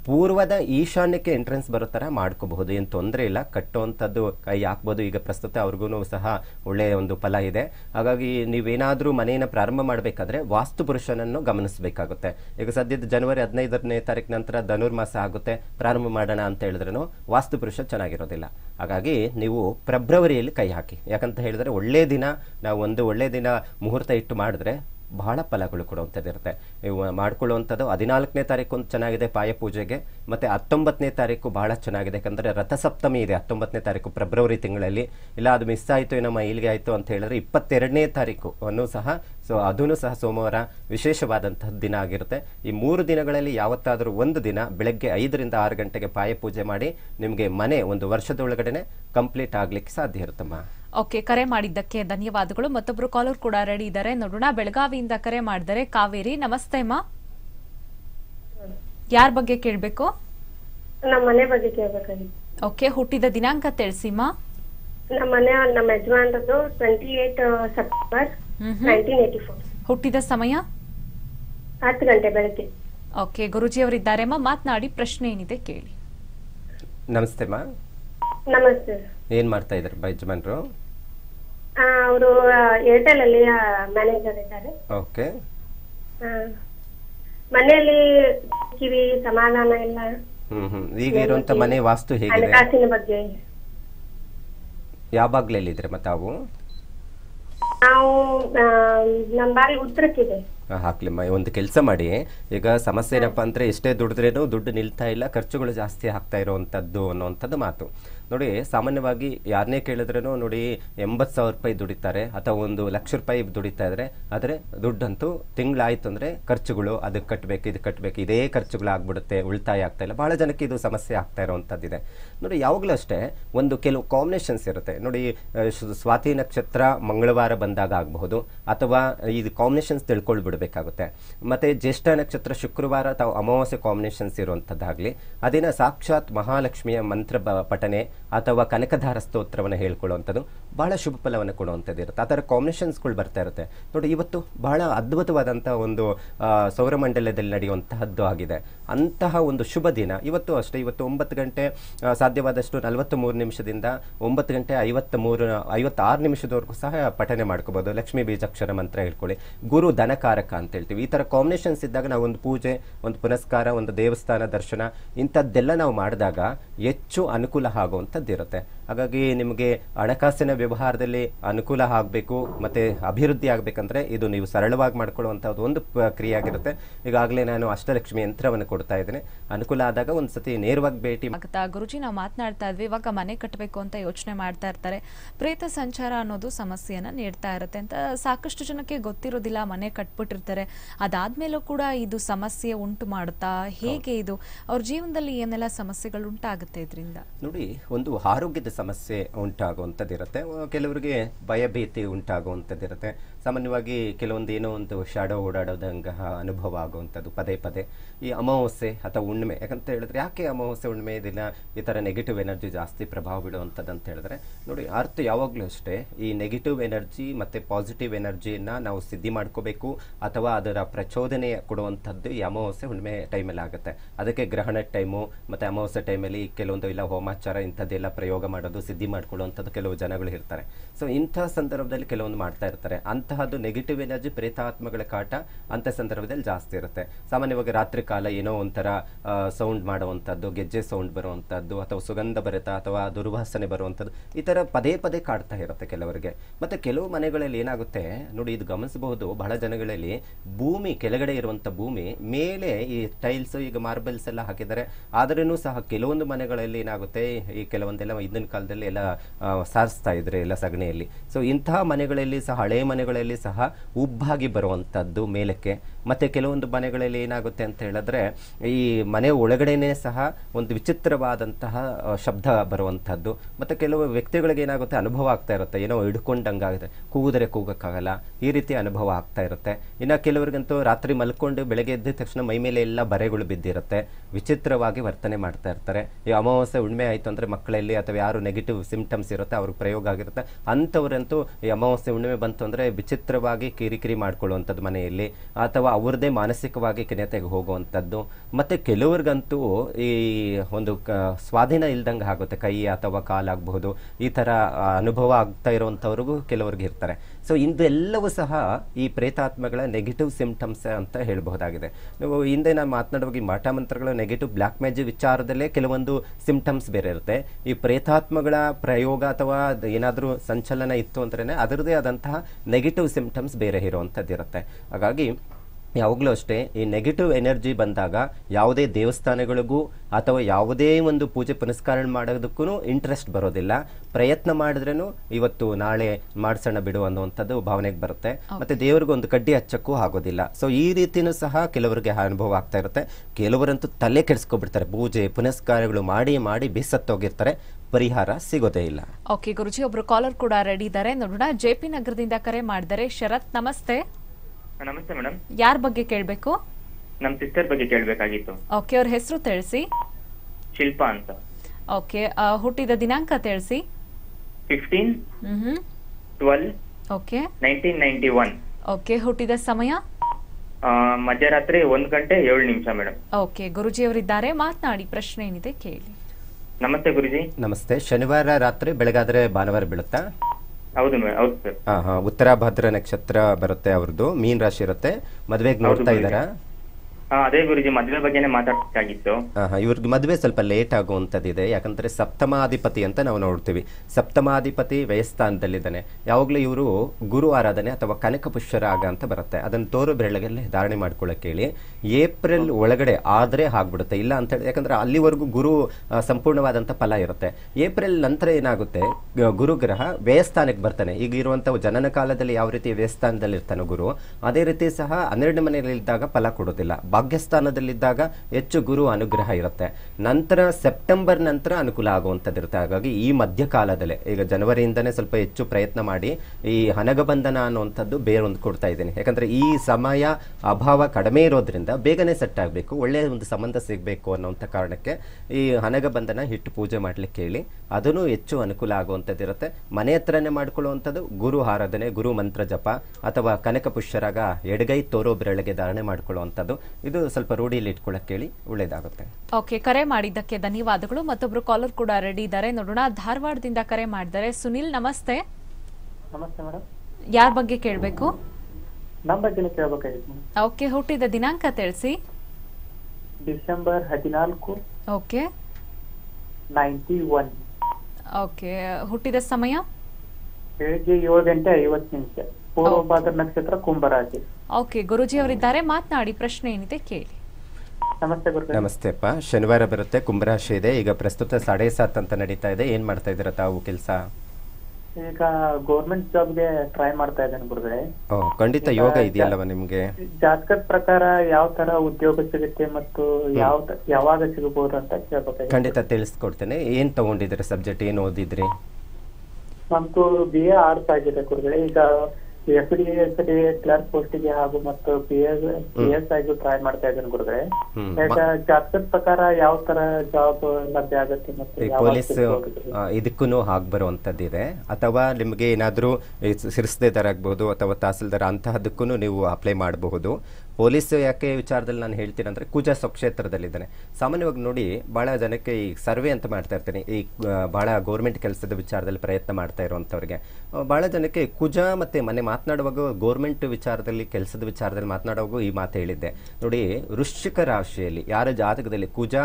ಪೂರ್ವದ ಈಶಾನ್ಯಕ್ಕೆ ಎಂಟ್ರೆನ್ಸ್ ಬರೋ ಥರ ಮಾಡ್ಕೋಬಹುದು ಏನು ತೊಂದರೆ ಇಲ್ಲ ಕಟ್ಟುವಂಥದ್ದು ಕೈ ಹಾಕ್ಬೋದು ಈಗ ಪ್ರಸ್ತುತ ಅವ್ರಿಗೂ ಸಹ ಒಳ್ಳೆಯ ಒಂದು ಫಲ ಇದೆ ಹಾಗಾಗಿ ನೀವೇನಾದರೂ ಮನೆಯನ್ನ ಪ್ರಾರಂಭ ಮಾಡಬೇಕಾದ್ರೆ ವಾಸ್ತು ಪುರುಷನನ್ನು ಗಮನಿಸಬೇಕಾಗುತ್ತೆ ಈಗ ಸದ್ಯದ ಜನವರಿ ಹದಿನೈದನೇ ತಾರೀಕು ನಂತರ ಧನುರ್ಮಾಸ ಆಗುತ್ತೆ ಪ್ರಾರಂಭ ಮಾಡೋಣ ಅಂತ ಹೇಳಿದ್ರೂ ವಾಸ್ತು ಪುರುಷ ಚೆನ್ನಾಗಿರೋದಿಲ್ಲ ಹಾಗಾಗಿ ನೀವು ಫೆಬ್ರವರಿಯಲ್ಲಿ ಕೈ ಹಾಕಿ ಯಾಕಂತ ಹೇಳಿದ್ರೆ ಒಳ್ಳೆಯ ದಿನ ನಾವು ಒಂದು ಒಳ್ಳೆಯ ದಿನ ಮುಹೂರ್ತ ಇಟ್ಟು ಮಾಡಿದ್ರೆ ಬಹಳ ಫಲಗಳು ಕೊಡುವಂಥದ್ದು ಇರುತ್ತೆ ನೀವು ಮಾಡ್ಕೊಳ್ಳುವಂಥದ್ದು ಹದಿನಾಲ್ಕನೇ ತಾರೀಕು ಒಂದು ಚೆನ್ನಾಗಿದೆ ಪಾಯ ಪೂಜೆಗೆ ಮತ್ತು ಹತ್ತೊಂಬತ್ತನೇ ತಾರೀಕು ಭಾಳ ಚೆನ್ನಾಗಿದೆ ಯಾಕಂದರೆ ರಥಸಪ್ತಮಿ ಇದೆ ಹತ್ತೊಂಬತ್ತನೇ ತಾರೀಕು ಫೆಬ್ರವರಿ ತಿಂಗಳಲ್ಲಿ ಇಲ್ಲ ಅದು ಮಿಸ್ ಆಯಿತು ನಮ್ಮ ಇಲ್ಲಿಗೆ ಆಯಿತು ಅಂತ ಹೇಳಿದ್ರೆ ಇಪ್ಪತ್ತೆರಡನೇ ತಾರೀಕು ಅನ್ನು ಸಹ ಸೊ ಅದೂ ಸಹ ಸೋಮವಾರ ವಿಶೇಷವಾದಂತಹ ದಿನ ಆಗಿರುತ್ತೆ ಈ ಮೂರು ದಿನಗಳಲ್ಲಿ ಯಾವತ್ತಾದರೂ ಒಂದು ದಿನ ಬೆಳಗ್ಗೆ ಐದರಿಂದ ಆರು ಗಂಟೆಗೆ ಪಾಯ ಪೂಜೆ ಮಾಡಿ ನಿಮಗೆ ಮನೆ ಒಂದು ವರ್ಷದೊಳಗಡೆ ಕಂಪ್ಲೀಟ್ ಆಗಲಿಕ್ಕೆ ಸಾಧ್ಯ ಇರುತ್ತಮ್ಮ ಓಕೆ ಕರೆ ಮಾಡಿದ್ದಕ್ಕೆ ಧನ್ಯವಾದಗಳು ಮತ್ತೊಬ್ರು ಕಾಲರ್ ಕೂಡ ರೆಡಿ ಇದ್ದಾರೆ ನೋಡೋಣ ಬೆಳಗಾವಿಯಿಂದ ಕರೆ ಮಾಡಿದರೆ ಕಾವೇರಿ ನಮಸ್ತೆ ಅಮ್ಮ ಯಾರ ಬಗ್ಗೆ ಕೇಳಬೇಕು ನಮ್ಮ ಮನೆ ಬಗ್ಗೆ ಓಕೆ ಹುಟ್ಟಿದ ದಿನಾಂಕ ತಿಳಿಸಿ ಮಾ ನಮ್ಮ ಮನೆ ನಮ್ಮ ಯಜಮಾನರದು ಟ್ವೆಂಟಿ ಏಟ್ ಸೆಪ್ಟೆಂಬರ್ ನೈನ್ಟೀನ್ ಹುಟ್ಟಿದ ಸಮಯ ಹತ್ತು ಗಂಟೆ ಬೆಳಗ್ಗೆ ಓಕೆ ಗುರುಜಿ ಅವರಿದ್ದಾರೆ ಮಾ ಮಾತನಾಡಿ ಪ್ರಶ್ನೆ ಏನಿದೆ ಕೇಳಿ ನಮಸ್ತೆ ಮಾ ನಮಸ್ತೆ ಏನ್ ಮಾಡ್ತಾ ಇದ್ದಾರೆ ಬೈ ಯಜಮಾನ್ರು ಅವರು ಏರ್ಟೆಲ್ ಅಲ್ಲಿ ಮ್ಯಾನೇಜರ್ ಇದ್ದಾರೆ ಓಕೆ ಮನೆಯಲ್ಲಿ ಕಿವಿ ಸಮಾಧಾನ ಇಲ್ಲ ಹ್ಮ್ ಹ್ಮ್ ಈಗ ಇರುವಂತ ಮನೆ ವಾಸ್ತು ಹೇಗಿದೆ ಹಣಕಾಸಿನ ಬಗ್ಗೆ ಇದ್ರೆ ಬಾಗ್ಲಲ್ಲಿದ್ರೆ ಮತ್ತಾವು ನಾವು ನಮ್ಮ ಬಾರಿ ಉತ್ತರಕ್ಕಿದೆ ಹಾಕ್ಲಿಮ್ಮ ಒಂದು ಕೆಲಸ ಮಾಡಿ ಈಗ ಸಮಸ್ಯೆ ಏನಪ್ಪಾ ಅಂದ್ರೆ ಎಷ್ಟೇ ದುಡಿದ್ರೇನು ದುಡ್ಡು ನಿಲ್ತಾ ಇಲ್ಲ ಖರ್ಚುಗಳು ಜಾಸ್ತಿ ಆಗ್ತಾ ಇರೋವಂಥದ್ದು ಅನ್ನೋವಂಥದ್ದು ಮಾತು ನೋಡಿ ಸಾಮಾನ್ಯವಾಗಿ ಯಾರನ್ನೇ ಕೇಳಿದ್ರೂ ನೋಡಿ ಎಂಬತ್ತು ಸಾವಿರ ರೂಪಾಯಿ ದುಡಿತಾರೆ ಅಥವಾ ಒಂದು ಲಕ್ಷ ರೂಪಾಯಿ ದುಡಿತಾ ಇದ್ರೆ ಆದರೆ ದುಡ್ಡಂತೂ ತಿಂಗಳಾಯಿತು ಅಂದರೆ ಖರ್ಚುಗಳು ಅದಕ್ಕೆ ಕಟ್ಟಬೇಕು ಇದು ಕಟ್ಟಬೇಕು ಇದೇ ಖರ್ಚುಗಳಾಗ್ಬಿಡುತ್ತೆ ಉಳಿತಾಯ ಆಗ್ತಾ ಇಲ್ಲ ಭಾಳ ಜನಕ್ಕೆ ಇದು ಸಮಸ್ಯೆ ಆಗ್ತಾ ಇರೋವಂಥದ್ದಿದೆ ನೋಡಿ ಯಾವಾಗಲೂ ಅಷ್ಟೇ ಒಂದು ಕೆಲವು ಕಾಂಬಿನೇಷನ್ಸ್ ಇರುತ್ತೆ ನೋಡಿ ಸ್ವಾತಿ ನಕ್ಷತ್ರ ಮಂಗಳವಾರ ಬಂದಾಗ ಆಗಬಹುದು ಅಥವಾ ಇದು ಕಾಂಬಿನೇಷನ್ಸ್ ತಿಳ್ಕೊಳ್ಬಿಡ್ಬೇಕಾಗುತ್ತೆ ಮತ್ತು ಜ್ಯೇಷ್ಠ ನಕ್ಷತ್ರ ಶುಕ್ರವಾರ ಅಥವಾ ಅಮಾವಾಸ್ಯ ಕಾಂಬಿನೇಷನ್ಸ್ ಇರುವಂಥದ್ದಾಗಲಿ ಅದಿನ ಸಾಕ್ಷಾತ್ ಮಹಾಲಕ್ಷ್ಮಿಯ ಮಂತ್ರ ಪಠನೆ ಅಥವಾ ಕನಕಧಾರ ಸ್ತೋತ್ರವನ್ನು ಹೇಳ್ಕೊಳ್ಳುವಂಥದ್ದು ಭಾಳ ಶುಭ ಫಲವನ್ನು ಕೊಡುವಂಥದ್ದು ಇರುತ್ತೆ ಆ ಥರ ಕಾಂಬಿನೇಷನ್ಸ್ಗಳು ಬರ್ತಾ ಇರುತ್ತೆ ನೋಡಿ ಇವತ್ತು ಬಹಳ ಅದ್ಭುತವಾದಂಥ ಒಂದು ಸೌರಮಂಡಲದಲ್ಲಿ ನಡೆಯುವಂತಹದ್ದು ಆಗಿದೆ ಅಂತಹ ಒಂದು ಶುಭ ದಿನ ಇವತ್ತು ಅಷ್ಟೇ ಇವತ್ತು ಒಂಬತ್ತು ಗಂಟೆ ಸಾಧ್ಯವಾದಷ್ಟು ನಲವತ್ತ್ ಮೂರು ನಿಮಿಷದಿಂದ ಒಂಬತ್ತು ಗಂಟೆ ಐವತ್ತ ಮೂರು ಐವತ್ತಾರು ನಿಮಿಷದವರೆಗೂ ಸಹ ಪಠನೆ ಮಾಡ್ಕೋಬೋದು ಲಕ್ಷ್ಮೀ ಬೀಜಾಕ್ಷರ ಮಂತ್ರ ಹೇಳ್ಕೊಳ್ಳಿ ಗುರು ಧನಕಾರಕ ಅಂತ ಹೇಳ್ತೀವಿ ಈ ಥರ ಕಾಂಬಿನೇಷನ್ಸ್ ಇದ್ದಾಗ ನಾವು ಒಂದು ಪೂಜೆ ಒಂದು ಪುನಸ್ಕಾರ ಒಂದು ದೇವಸ್ಥಾನ ದರ್ಶನ ಇಂಥದ್ದೆಲ್ಲ ನಾವು ಮಾಡಿದಾಗ ಹೆಚ್ಚು ಅನುಕೂಲ ಆಗುವಂಥ cadeira até. ಹಾಗಾಗಿ ನಿಮಗೆ ಹಣಕಾಸಿನ ವ್ಯವಹಾರದಲ್ಲಿ ಅನುಕೂಲ ಆಗಬೇಕು ಮತ್ತು ಅಭಿವೃದ್ಧಿ ಆಗಬೇಕಂದ್ರೆ ಇದು ನೀವು ಸರಳವಾಗಿ ಮಾಡ್ಕೊಳ್ಳುವಂಥದ್ದು ಒಂದು ಕ್ರಿಯೆ ಆಗಿರುತ್ತೆ ಈಗಾಗಲೇ ನಾನು ಅಷ್ಟಲಕ್ಷ್ಮಿ ಯಂತ್ರವನ್ನು ಕೊಡ್ತಾ ಇದ್ದೇನೆ ಅನುಕೂಲ ಆದಾಗ ಒಂದು ಸತಿ ನೇರವಾಗಿ ಭೇಟಿ ಆಗ್ತಾ ಗುರುಜಿ ನಾವು ಮಾತನಾಡ್ತಾ ಇದ್ವಿ ಇವಾಗ ಮನೆ ಕಟ್ಟಬೇಕು ಅಂತ ಯೋಚನೆ ಮಾಡ್ತಾ ಇರ್ತಾರೆ ಪ್ರೇತ ಸಂಚಾರ ಅನ್ನೋದು ಸಮಸ್ಯೆಯನ್ನು ನೀಡ್ತಾ ಇರುತ್ತೆ ಅಂತ ಸಾಕಷ್ಟು ಜನಕ್ಕೆ ಗೊತ್ತಿರೋದಿಲ್ಲ ಮನೆ ಕಟ್ಬಿಟ್ಟಿರ್ತಾರೆ ಅದಾದ್ಮೇಲೂ ಕೂಡ ಇದು ಸಮಸ್ಯೆ ಉಂಟು ಮಾಡುತ್ತಾ ಹೇಗೆ ಇದು ಅವ್ರ ಜೀವನದಲ್ಲಿ ಏನೆಲ್ಲ ಸಮಸ್ಯೆಗಳು ಉಂಟಾಗುತ್ತೆ ಇದರಿಂದ ನೋಡಿ ಒಂದು ಆರೋಗ್ಯದ ಸಮಸ್ಯೆ ಉಂಟಾಗುವಂಥದ್ದಿರುತ್ತೆ ಕೆಲವರಿಗೆ ಭಯಭೀತಿ ಉಂಟಾಗುವಂಥದ್ದಿರುತ್ತೆ ಸಾಮಾನ್ಯವಾಗಿ ಕೆಲವೊಂದು ಏನೋ ಒಂದು ಶಾಡೋ ಓಡಾಡೋದಂಗ ಅನುಭವ ಆಗುವಂಥದ್ದು ಪದೇ ಪದೇ ಈ ಅಮಾವಾಸ್ಯೆ ಅಥವಾ ಹುಣ್ಣಿಮೆ ಯಾಕಂತ ಹೇಳಿದ್ರೆ ಯಾಕೆ ಅಮಾವಾಸ್ಯೆ ಹುಣ್ಣಿಮೆ ದಿನ ಈ ಥರ ನೆಗೆಟಿವ್ ಎನರ್ಜಿ ಜಾಸ್ತಿ ಪ್ರಭಾವ ಬೀಳುವಂಥದ್ದು ಅಂತ ಹೇಳಿದ್ರೆ ನೋಡಿ ಅರ್ಥ ಯಾವಾಗಲೂ ಅಷ್ಟೇ ಈ ನೆಗೆಟಿವ್ ಎನರ್ಜಿ ಮತ್ತು ಪಾಸಿಟಿವ್ ಎನರ್ಜಿಯನ್ನು ನಾವು ಸಿದ್ಧಿ ಮಾಡ್ಕೋಬೇಕು ಅಥವಾ ಅದರ ಪ್ರಚೋದನೆ ಕೊಡುವಂಥದ್ದು ಈ ಅಮಾವಾಸ್ಯೆ ಹುಣ್ಣಿಮೆ ಟೈಮಲ್ಲಿ ಆಗುತ್ತೆ ಅದಕ್ಕೆ ಗ್ರಹಣದ ಟೈಮು ಮತ್ತು ಅಮಾವಾಸ್ಯೆ ಟೈಮಲ್ಲಿ ಕೆಲವೊಂದು ಇಲ್ಲ ಹೋಮಾಚಾರ ಇಂಥದ್ದೆಲ್ಲ ಪ್ರಯೋಗ ಮಾಡೋ ಅದು ಸಿದ್ಧಿ ಮಾಡ್ಕೊಳ್ಳುವಂಥದ್ದು ಕೆಲವು ಜನಗಳು ಇರ್ತಾರೆ ಸೊ ಇಂತಹ ಸಂದರ್ಭದಲ್ಲಿ ಕೆಲವೊಂದು ಮಾಡ್ತಾ ಇರ್ತಾರೆ ಅಂತಹದ್ದು ನೆಗೆಟಿವ್ ಎನರ್ಜಿ ಪ್ರೇತಾತ್ಮಗಳ ಕಾಟ ಅಂಥ ಸಂದರ್ಭದಲ್ಲಿ ಜಾಸ್ತಿ ಇರುತ್ತೆ ಸಾಮಾನ್ಯವಾಗಿ ರಾತ್ರಿ ಕಾಲ ಏನೋ ಒಂಥರ ಸೌಂಡ್ ಮಾಡುವಂಥದ್ದು ಗೆಜ್ಜೆ ಸೌಂಡ್ ಬರುವಂಥದ್ದು ಅಥವಾ ಸುಗಂಧ ಬರುತ್ತಾ ಅಥವಾ ದುರ್ವಾಸನೆ ಬರುವಂಥದ್ದು ಈ ಥರ ಪದೇ ಪದೇ ಕಾಡ್ತಾ ಇರುತ್ತೆ ಕೆಲವರಿಗೆ ಮತ್ತು ಕೆಲವು ಮನೆಗಳಲ್ಲಿ ಏನಾಗುತ್ತೆ ನೋಡಿ ಇದು ಗಮನಿಸಬಹುದು ಬಹಳ ಜನಗಳಲ್ಲಿ ಭೂಮಿ ಕೆಳಗಡೆ ಇರುವಂಥ ಭೂಮಿ ಮೇಲೆ ಈ ಟೈಲ್ಸ್ ಈಗ ಮಾರ್ಬಲ್ಸ್ ಎಲ್ಲ ಹಾಕಿದ್ದಾರೆ ಆದ್ರೂ ಸಹ ಕೆಲವೊಂದು ಮನೆಗಳಲ್ಲಿ ಏನಾಗುತ್ತೆ ಈ ಕೆಲವೊಂದೆಲ್ಲ ಇದನ್ನ ಕಾಲದಲ್ಲಿ ಎಲ್ಲ ಸಾರಿಸ್ತಾ ಇದ್ರೆ ಎಲ್ಲ ಸಗಣಿಯಲ್ಲಿ ಸೊ ಇಂತಹ ಮನೆಗಳಲ್ಲಿ ಸಹ ಹಳೆ ಮನೆಗಳಲ್ಲಿ ಸಹ ಉಬ್ಬಾಗಿ ಬರುವಂತದ್ದು ಮೇಲಕ್ಕೆ ಮತ್ತು ಕೆಲವೊಂದು ಮನೆಗಳಲ್ಲಿ ಏನಾಗುತ್ತೆ ಅಂತ ಹೇಳಿದ್ರೆ ಈ ಮನೆ ಒಳಗಡೆನೇ ಸಹ ಒಂದು ವಿಚಿತ್ರವಾದಂತಹ ಶಬ್ದ ಬರುವಂಥದ್ದು ಮತ್ತು ಕೆಲವು ವ್ಯಕ್ತಿಗಳಿಗೆ ಏನಾಗುತ್ತೆ ಅನುಭವ ಆಗ್ತಾ ಇರುತ್ತೆ ಏನೋ ಹಿಡ್ಕೊಂಡಂಗಾಗುತ್ತೆ ಕೂಗಿದ್ರೆ ಕೂಗೋಕ್ಕಾಗಲ್ಲ ಈ ರೀತಿ ಅನುಭವ ಆಗ್ತಾ ಇರುತ್ತೆ ಇನ್ನು ಕೆಲವರಿಗಂತೂ ರಾತ್ರಿ ಮಲ್ಕೊಂಡು ಬೆಳಗ್ಗೆ ಎದ್ದ ತಕ್ಷಣ ಮೈ ಮೇಲೆ ಎಲ್ಲ ಬರೆಗಳು ಬಿದ್ದಿರುತ್ತೆ ವಿಚಿತ್ರವಾಗಿ ವರ್ತನೆ ಮಾಡ್ತಾ ಇರ್ತಾರೆ ಈ ಅಮಾವಾಸ್ಯೆ ಉಣ್ಮೆ ಆಯಿತು ಅಂದರೆ ಮಕ್ಕಳಲ್ಲಿ ಅಥವಾ ಯಾರು ನೆಗೆಟಿವ್ ಸಿಂಪ್ಟಮ್ಸ್ ಇರುತ್ತೆ ಅವ್ರಿಗೆ ಪ್ರಯೋಗ ಆಗಿರುತ್ತೆ ಅಂಥವ್ರಂತೂ ಈ ಅಮಾವಾಸ್ಯೆ ಉಣ್ಮೆ ಬಂತು ಅಂದರೆ ವಿಚಿತ್ರವಾಗಿ ಕಿರಿಕಿರಿ ಮಾಡ್ಕೊಳ್ಳುವಂಥದ್ದು ಮನೆಯಲ್ಲಿ ಅಥವಾ ಅವ್ರದ್ದೇ ಮಾನಸಿಕವಾಗಿ ಖಿನ್ನತೆಗೆ ಹೋಗುವಂಥದ್ದು ಮತ್ತು ಕೆಲವ್ರಿಗಂತೂ ಈ ಒಂದು ಕ ಸ್ವಾಧೀನ ಇಲ್ದಂಗೆ ಆಗುತ್ತೆ ಕೈ ಅಥವಾ ಕಾಲಾಗಬಹುದು ಈ ಥರ ಅನುಭವ ಆಗ್ತಾ ಇರೋವಂಥವ್ರಿಗೂ ಕೆಲವ್ರಿಗೆ ಇರ್ತಾರೆ ಸೊ ಇಂದೆಲ್ಲವೂ ಸಹ ಈ ಪ್ರೇತಾತ್ಮಗಳ ನೆಗೆಟಿವ್ ಸಿಂಪ್ಟಮ್ಸ್ ಅಂತ ಹೇಳಬಹುದಾಗಿದೆ ನೀವು ಹಿಂದೆ ನಾನು ಮಾತನಾಡುವಾಗ ಈ ಮಾಟಮಂತ್ರಗಳ ನೆಗೆಟಿವ್ ಬ್ಲ್ಯಾಕ್ ಮ್ಯಾಜಿಕ್ ವಿಚಾರದಲ್ಲೇ ಕೆಲವೊಂದು ಸಿಂಪ್ಟಮ್ಸ್ ಬೇರೆ ಇರುತ್ತೆ ಈ ಪ್ರೇತಾತ್ಮಗಳ ಪ್ರಯೋಗ ಅಥವಾ ಏನಾದರೂ ಸಂಚಲನ ಇತ್ತು ಅಂದ್ರೆ ಅದರದೇ ಆದಂತಹ ನೆಗೆಟಿವ್ ಸಿಂಪ್ಟಮ್ಸ್ ಬೇರೆ ಇರುವಂಥದ್ದು ಇರುತ್ತೆ ಹಾಗಾಗಿ ಯಾವಾಗಲೂ ಅಷ್ಟೇ ಈ ನೆಗೆಟಿವ್ ಎನರ್ಜಿ ಬಂದಾಗ ಯಾವುದೇ ದೇವಸ್ಥಾನಗಳಿಗೂ ಅಥವಾ ಯಾವುದೇ ಒಂದು ಪೂಜೆ ಪುನಸ್ಕಾರ ಮಾಡೋದಕ್ಕೂ ಇಂಟ್ರೆಸ್ಟ್ ಬರೋದಿಲ್ಲ ಪ್ರಯತ್ನ ಮಾಡಿದ್ರೂ ಇವತ್ತು ನಾಳೆ ಮಾಡಿಸೋಣ ಬಿಡು ಅನ್ನುವಂಥದ್ದು ಭಾವನೆಗೆ ಬರುತ್ತೆ ಮತ್ತು ದೇವ್ರಿಗೆ ಒಂದು ಕಡ್ಡಿ ಹಚ್ಚಕ್ಕೂ ಆಗೋದಿಲ್ಲ ಸೊ ಈ ರೀತಿಯೂ ಸಹ ಕೆಲವರಿಗೆ ಅನುಭವ ಆಗ್ತಾ ಇರುತ್ತೆ ಕೆಲವರಂತೂ ತಲೆ ಕೆಡಿಸ್ಕೊಬಿಡ್ತಾರೆ ಪೂಜೆ ಪುನಸ್ಕಾರಗಳು ಮಾಡಿ ಮಾಡಿ ಬಿಸತ್ತೋಗಿರ್ತಾರೆ ಪರಿಹಾರ ಸಿಗೋದೇ ಇಲ್ಲ ಓಕೆ ಗುರುಜಿ ಒಬ್ರು ಕಾಲರ್ ಕೂಡ ರೆಡಿ ಇದ್ದಾರೆ ನೋಡೋಣ ಜೆ ಪಿ ನಗರದಿಂದ ಕರೆ ಮಾಡಿದರೆ ಶರತ್ ನಮಸ್ತೆ ನಮಸ್ತೆ ಮೇಡಮ್ ಯಾರ ಬಗ್ಗೆ ಕೇಳಬೇಕು ನಮ್ ಸಿಸ್ಟರ್ ಬಗ್ಗೆ ಕೇಳಬೇಕಾಗಿತ್ತು ಓಕೆ ಅವ್ರ ಹೆಸರು ತಿಳಿಸಿ ಶಿಲ್ಪಾ ಅಂತ ಓಕೆ ಹುಟ್ಟಿದ ದಿನಾಂಕ ತಿಳಿಸಿ fifteen twelve okay nineteen ninety one okay ಹುಟ್ಟಿದ ಸಮಯ ಮಧ್ಯರಾತ್ರಿ ಒಂದ್ ಗಂಟೆ ಏಳು ನಿಮಿಷ ಮೇಡಮ್ ಓಕೆ ಅವರಿದ್ದಾರೆ ಮಾತನಾಡಿ ಪ್ರಶ್ನೆ ಏನಿದೆ ಕೇಳಿ ನಮಸ್ತೆ ಗುರುಜಿ ನಮಸ್ತೆ ಶನಿವಾರ ರಾತ್ರಿ ಬೆಳಗಾದ್ರೆ ಭಾನುವಾರ ಬೀಳುತ್ತಾ ಹೌದು ಭದ್ರ ಹಾ ನಕ್ಷತ್ರ ಬರುತ್ತೆ ಅವ್ರದ್ದು ಮೀನ್ ರಾಶಿ ಇರುತ್ತೆ ಮದ್ವೆಗೆ ನೋಡ್ತಾ ಇದ್ದಾರಾ ಅದೇ ಗುರುಜಿ ಮದುವೆ ಬಗ್ಗೆನೇ ಮಾತಾಡಬೇಕಾಗಿತ್ತು ಇವ್ರಿಗೆ ಮದುವೆ ಸ್ವಲ್ಪ ಲೇಟ್ ಆಗುವಂತದಿದೆ ಯಾಕಂದ್ರೆ ಸಪ್ತಮಾಧಿಪತಿ ಅಂತ ನಾವು ನೋಡ್ತೀವಿ ಸಪ್ತಮಾಧಿಪತಿ ವ್ಯಯಸ್ಥಾನದಲ್ಲಿದ್ದಾನೆ ಯಾವಾಗ್ಲೂ ಇವರು ಗುರು ಆರಾಧನೆ ಅಥವಾ ಕನಕ ಪುಷ್ಯರಾಗ ಅಂತ ಬರುತ್ತೆ ಅದನ್ನ ತೋರು ಬೆರಳಗಲ್ಲಿ ಧಾರಣೆ ಮಾಡ್ಕೊಳ್ಳೋಕೆ ಹೇಳಿ ಏಪ್ರಿಲ್ ಒಳಗಡೆ ಆದ್ರೆ ಆಗ್ಬಿಡುತ್ತೆ ಇಲ್ಲ ಅಂತ ಹೇಳಿ ಯಾಕಂದ್ರೆ ಅಲ್ಲಿವರೆಗೂ ಗುರು ಸಂಪೂರ್ಣವಾದಂತ ಫಲ ಇರುತ್ತೆ ಏಪ್ರಿಲ್ ನಂತರ ಏನಾಗುತ್ತೆ ಗುರುಗ್ರಹ ವ್ಯಯಸ್ಥಾನಕ್ಕೆ ಬರ್ತಾನೆ ಈಗ ಇರುವಂತಹ ಜನನ ಕಾಲದಲ್ಲಿ ಯಾವ ರೀತಿ ವ್ಯಯಸ್ಥಾನದಲ್ಲಿ ಇರ್ತಾನೆ ಗುರು ಅದೇ ರೀತಿ ಸಹ ಹನ್ನೆರಡು ಮನೆಯಲ್ಲಿ ಇದ್ದಾಗ ಫಲ ಕೊಡೋದಿಲ್ಲ ಭಾಗ್ಯಸ್ಥಾನದಲ್ಲಿದ್ದಾಗ ಹೆಚ್ಚು ಗುರು ಅನುಗ್ರಹ ಇರುತ್ತೆ ನಂತರ ಸೆಪ್ಟೆಂಬರ್ ನಂತರ ಅನುಕೂಲ ಇರುತ್ತೆ ಹಾಗಾಗಿ ಈ ಕಾಲದಲ್ಲೇ ಈಗ ಜನವರಿಯಿಂದನೇ ಸ್ವಲ್ಪ ಹೆಚ್ಚು ಪ್ರಯತ್ನ ಮಾಡಿ ಈ ಹನಗಬಂಧನ ಅನ್ನುವಂಥದ್ದು ಬೇರೊಂದು ಕೊಡ್ತಾ ಇದ್ದೀನಿ ಯಾಕಂದರೆ ಈ ಸಮಯ ಅಭಾವ ಕಡಿಮೆ ಇರೋದ್ರಿಂದ ಬೇಗನೆ ಸೆಟ್ ಆಗಬೇಕು ಒಳ್ಳೆಯ ಒಂದು ಸಂಬಂಧ ಸಿಗಬೇಕು ಅನ್ನೋಂಥ ಕಾರಣಕ್ಕೆ ಈ ಹನಗಬಂಧನ ಹಿಟ್ಟು ಪೂಜೆ ಮಾಡಲಿಕ್ಕೆ ಹೇಳಿ ಅದನ್ನು ಹೆಚ್ಚು ಅನುಕೂಲ ಇರುತ್ತೆ ಮನೆ ಹತ್ರನೇ ಮಾಡ್ಕೊಳ್ಳುವಂಥದ್ದು ಗುರು ಆರಾಧನೆ ಗುರು ಮಂತ್ರ ಜಪ ಅಥವಾ ಕನಕ ಪುಷ್ಯರಾಗ ಎಡಗೈ ತೋರೋ ಬೆರಳಿಗೆ ಧಾರಣೆ ಮಾಡ್ಕೊಳ್ಳುವಂಥದ್ದು ಇದು ಸ್ವಲ್ಪ ರೂಢಿಯಲ್ಲಿ ಇಟ್ಕೊಳ್ಳಕ್ಕೆ ಹೇಳಿ ಒಳ್ಳೇದಾಗುತ್ತೆ ಓಕೆ ಕರೆ ಮಾಡಿದ್ದಕ್ಕೆ ಧನ್ಯವಾದಗಳು ಮತ್ತೊಬ್ರು ಕಾಲರ್ ಕೂಡ ರೆಡಿ ಇದ್ದಾರೆ ನೋಡೋಣ ಧಾರವಾಡದಿಂದ ಕರೆ ಮಾಡಿದ್ದಾರೆ ಸುನಿಲ್ ನಮಸ್ತೆ ನಮಸ್ತೆ ಮೇಡಮ್ ಯಾರ ಬಗ್ಗೆ ಕೇಳಬೇಕು ನಮ್ಮ ಬಗ್ಗೆ ಕೇಳಬೇಕಾಗಿತ್ತು ಓಕೆ ಹುಟ್ಟಿದ ದಿನಾಂಕ ತಿಳಿಸಿ ಡಿಸೆಂಬರ್ ಹದಿನಾಲ್ಕು ಓಕೆ ನೈಂಟಿ ಒನ್ ಓಕೆ ಹುಟ್ಟಿದ ಸಮಯ ಬೆಳಿಗ್ಗೆ ಏಳು ಗಂಟೆ ಐವತ್ತು ನಿಮಿಷ ಪೂರ್ವಭಾದ್ರ ನಕ್ಷತ್ರ ಕುಂಭರಾಶಿ ಓಕೆ ಗುರುಜಿ ಅವರಿದ್ದಾರೆ ಮಾತನಾಡಿ ಪ್ರಶ್ನೆ ಏನಿದೆ ಕೇಳಿ ನಮಸ್ತೆ ನಮಸ್ತೆಪ್ಪ ಶನಿವಾರ ಬರುತ್ತೆ ಕುಂಭರಾಶಿ ಇದೆ ಈಗ ಪ್ರಸ್ತುತ ಸಾಡೆ ಸಾತ್ ಅಂತ ನಡೀತಾ ಇದೆ ಏನ್ ಮಾಡ್ತಾ ಇದ್ದೀರಾ ತಾವು ಕೆಲಸ ಈಗ ಗೌರ್ಮೆಂಟ್ ಜಾಬ್ಗೆ ಟ್ರೈ ಮಾಡ್ತಾ ಇದ್ದೇನೆ ಗುರುಗಳೇ ಖಂಡಿತ ಯೋಗ ಇದೆಯಲ್ಲವ ನಿಮ್ಗೆ ಜಾತಕದ ಪ್ರಕಾರ ಯಾವ ತರ ಉದ್ಯೋಗ ಸಿಗುತ್ತೆ ಮತ್ತು ಯಾವ ಯಾವಾಗ ಸಿಗಬಹುದು ಅಂತ ಕೇಳ್ಬೇಕಾಗಿ ಖಂಡಿತ ತಿಳಿಸ್ಕೊಡ್ತೇನೆ ಏನ್ ತಗೊಂಡಿದ್ರಿ ಸಬ್ಜೆಕ್ಟ್ ಏನ್ ಓದಿದ್ರಿ ನಮ್ದು ಬಿ ಎ ಆರ್ಟ್ಸ್ ಆಗಿದೆ ಗುರುಗಳೇ ಈಗ S D S D clerk ಪೋಸ್ಟಿಗೆ ಹಾಗೂ ಮತ್ತು ಪಿ ಎಸ್ ಪಿ ಎಸ್ ಆಗಿ ಟ್ರೈ ಮಾಡ್ತಾ ಇದ್ದೀನಿ ಗುರುಗಳೇ ಜಾತದ ಪ್ರಕಾರ ಯಾವ ತರ ಜಾಬ್ ಲಭ್ಯ ಆಗುತ್ತೆ ಮತ್ತೆ ಪೊಲೀಸ್ ಇದಕ್ಕೂ ಹಾಗೆ ಬರುವಂಥದ್ದು ಇದೆ ಅಥವಾ ನಿಮಗೆ ಏನಾದರೂ ಶಿರಿಸ್ದೇದಾರ್ ಆಗ್ಬೋದು ಅಥವಾ ತಹಸೀಲ್ದಾರ್ ಅಂತಹದಕ್ಕೂ ನೀವು ಅಪ್ಲೈ ಮಾಡಬಹುದು ಪೊಲೀಸ್ ಯಾಕೆ ವಿಚಾರದಲ್ಲಿ ನಾನು ಹೇಳ್ತೀನಿ ಅಂದರೆ ಕುಜ ಸ್ವಕ್ಷೇತ್ರದಲ್ಲಿದ್ದಾನೆ ಸಾಮಾನ್ಯವಾಗಿ ನೋಡಿ ಭಾಳ ಜನಕ್ಕೆ ಈ ಸರ್ವೆ ಅಂತ ಮಾಡ್ತಾ ಇರ್ತೀನಿ ಈ ಭಾಳ ಗೌರ್ಮೆಂಟ್ ಕೆಲಸದ ವಿಚಾರದಲ್ಲಿ ಪ್ರಯತ್ನ ಮಾಡ್ತಾ ಇರುವಂಥವ್ರಿಗೆ ಭಾಳ ಜನಕ್ಕೆ ಕುಜ ಮತ್ತು ಮನೆ ಮಾತನಾಡುವಾಗ ಗೌರ್ಮೆಂಟ್ ವಿಚಾರದಲ್ಲಿ ಕೆಲಸದ ವಿಚಾರದಲ್ಲಿ ಮಾತನಾಡುವಾಗ ಈ ಮಾತು ಹೇಳಿದ್ದೆ ನೋಡಿ ವೃಶ್ಚಿಕ ರಾಶಿಯಲ್ಲಿ ಯಾರ ಜಾತಕದಲ್ಲಿ ಕುಜ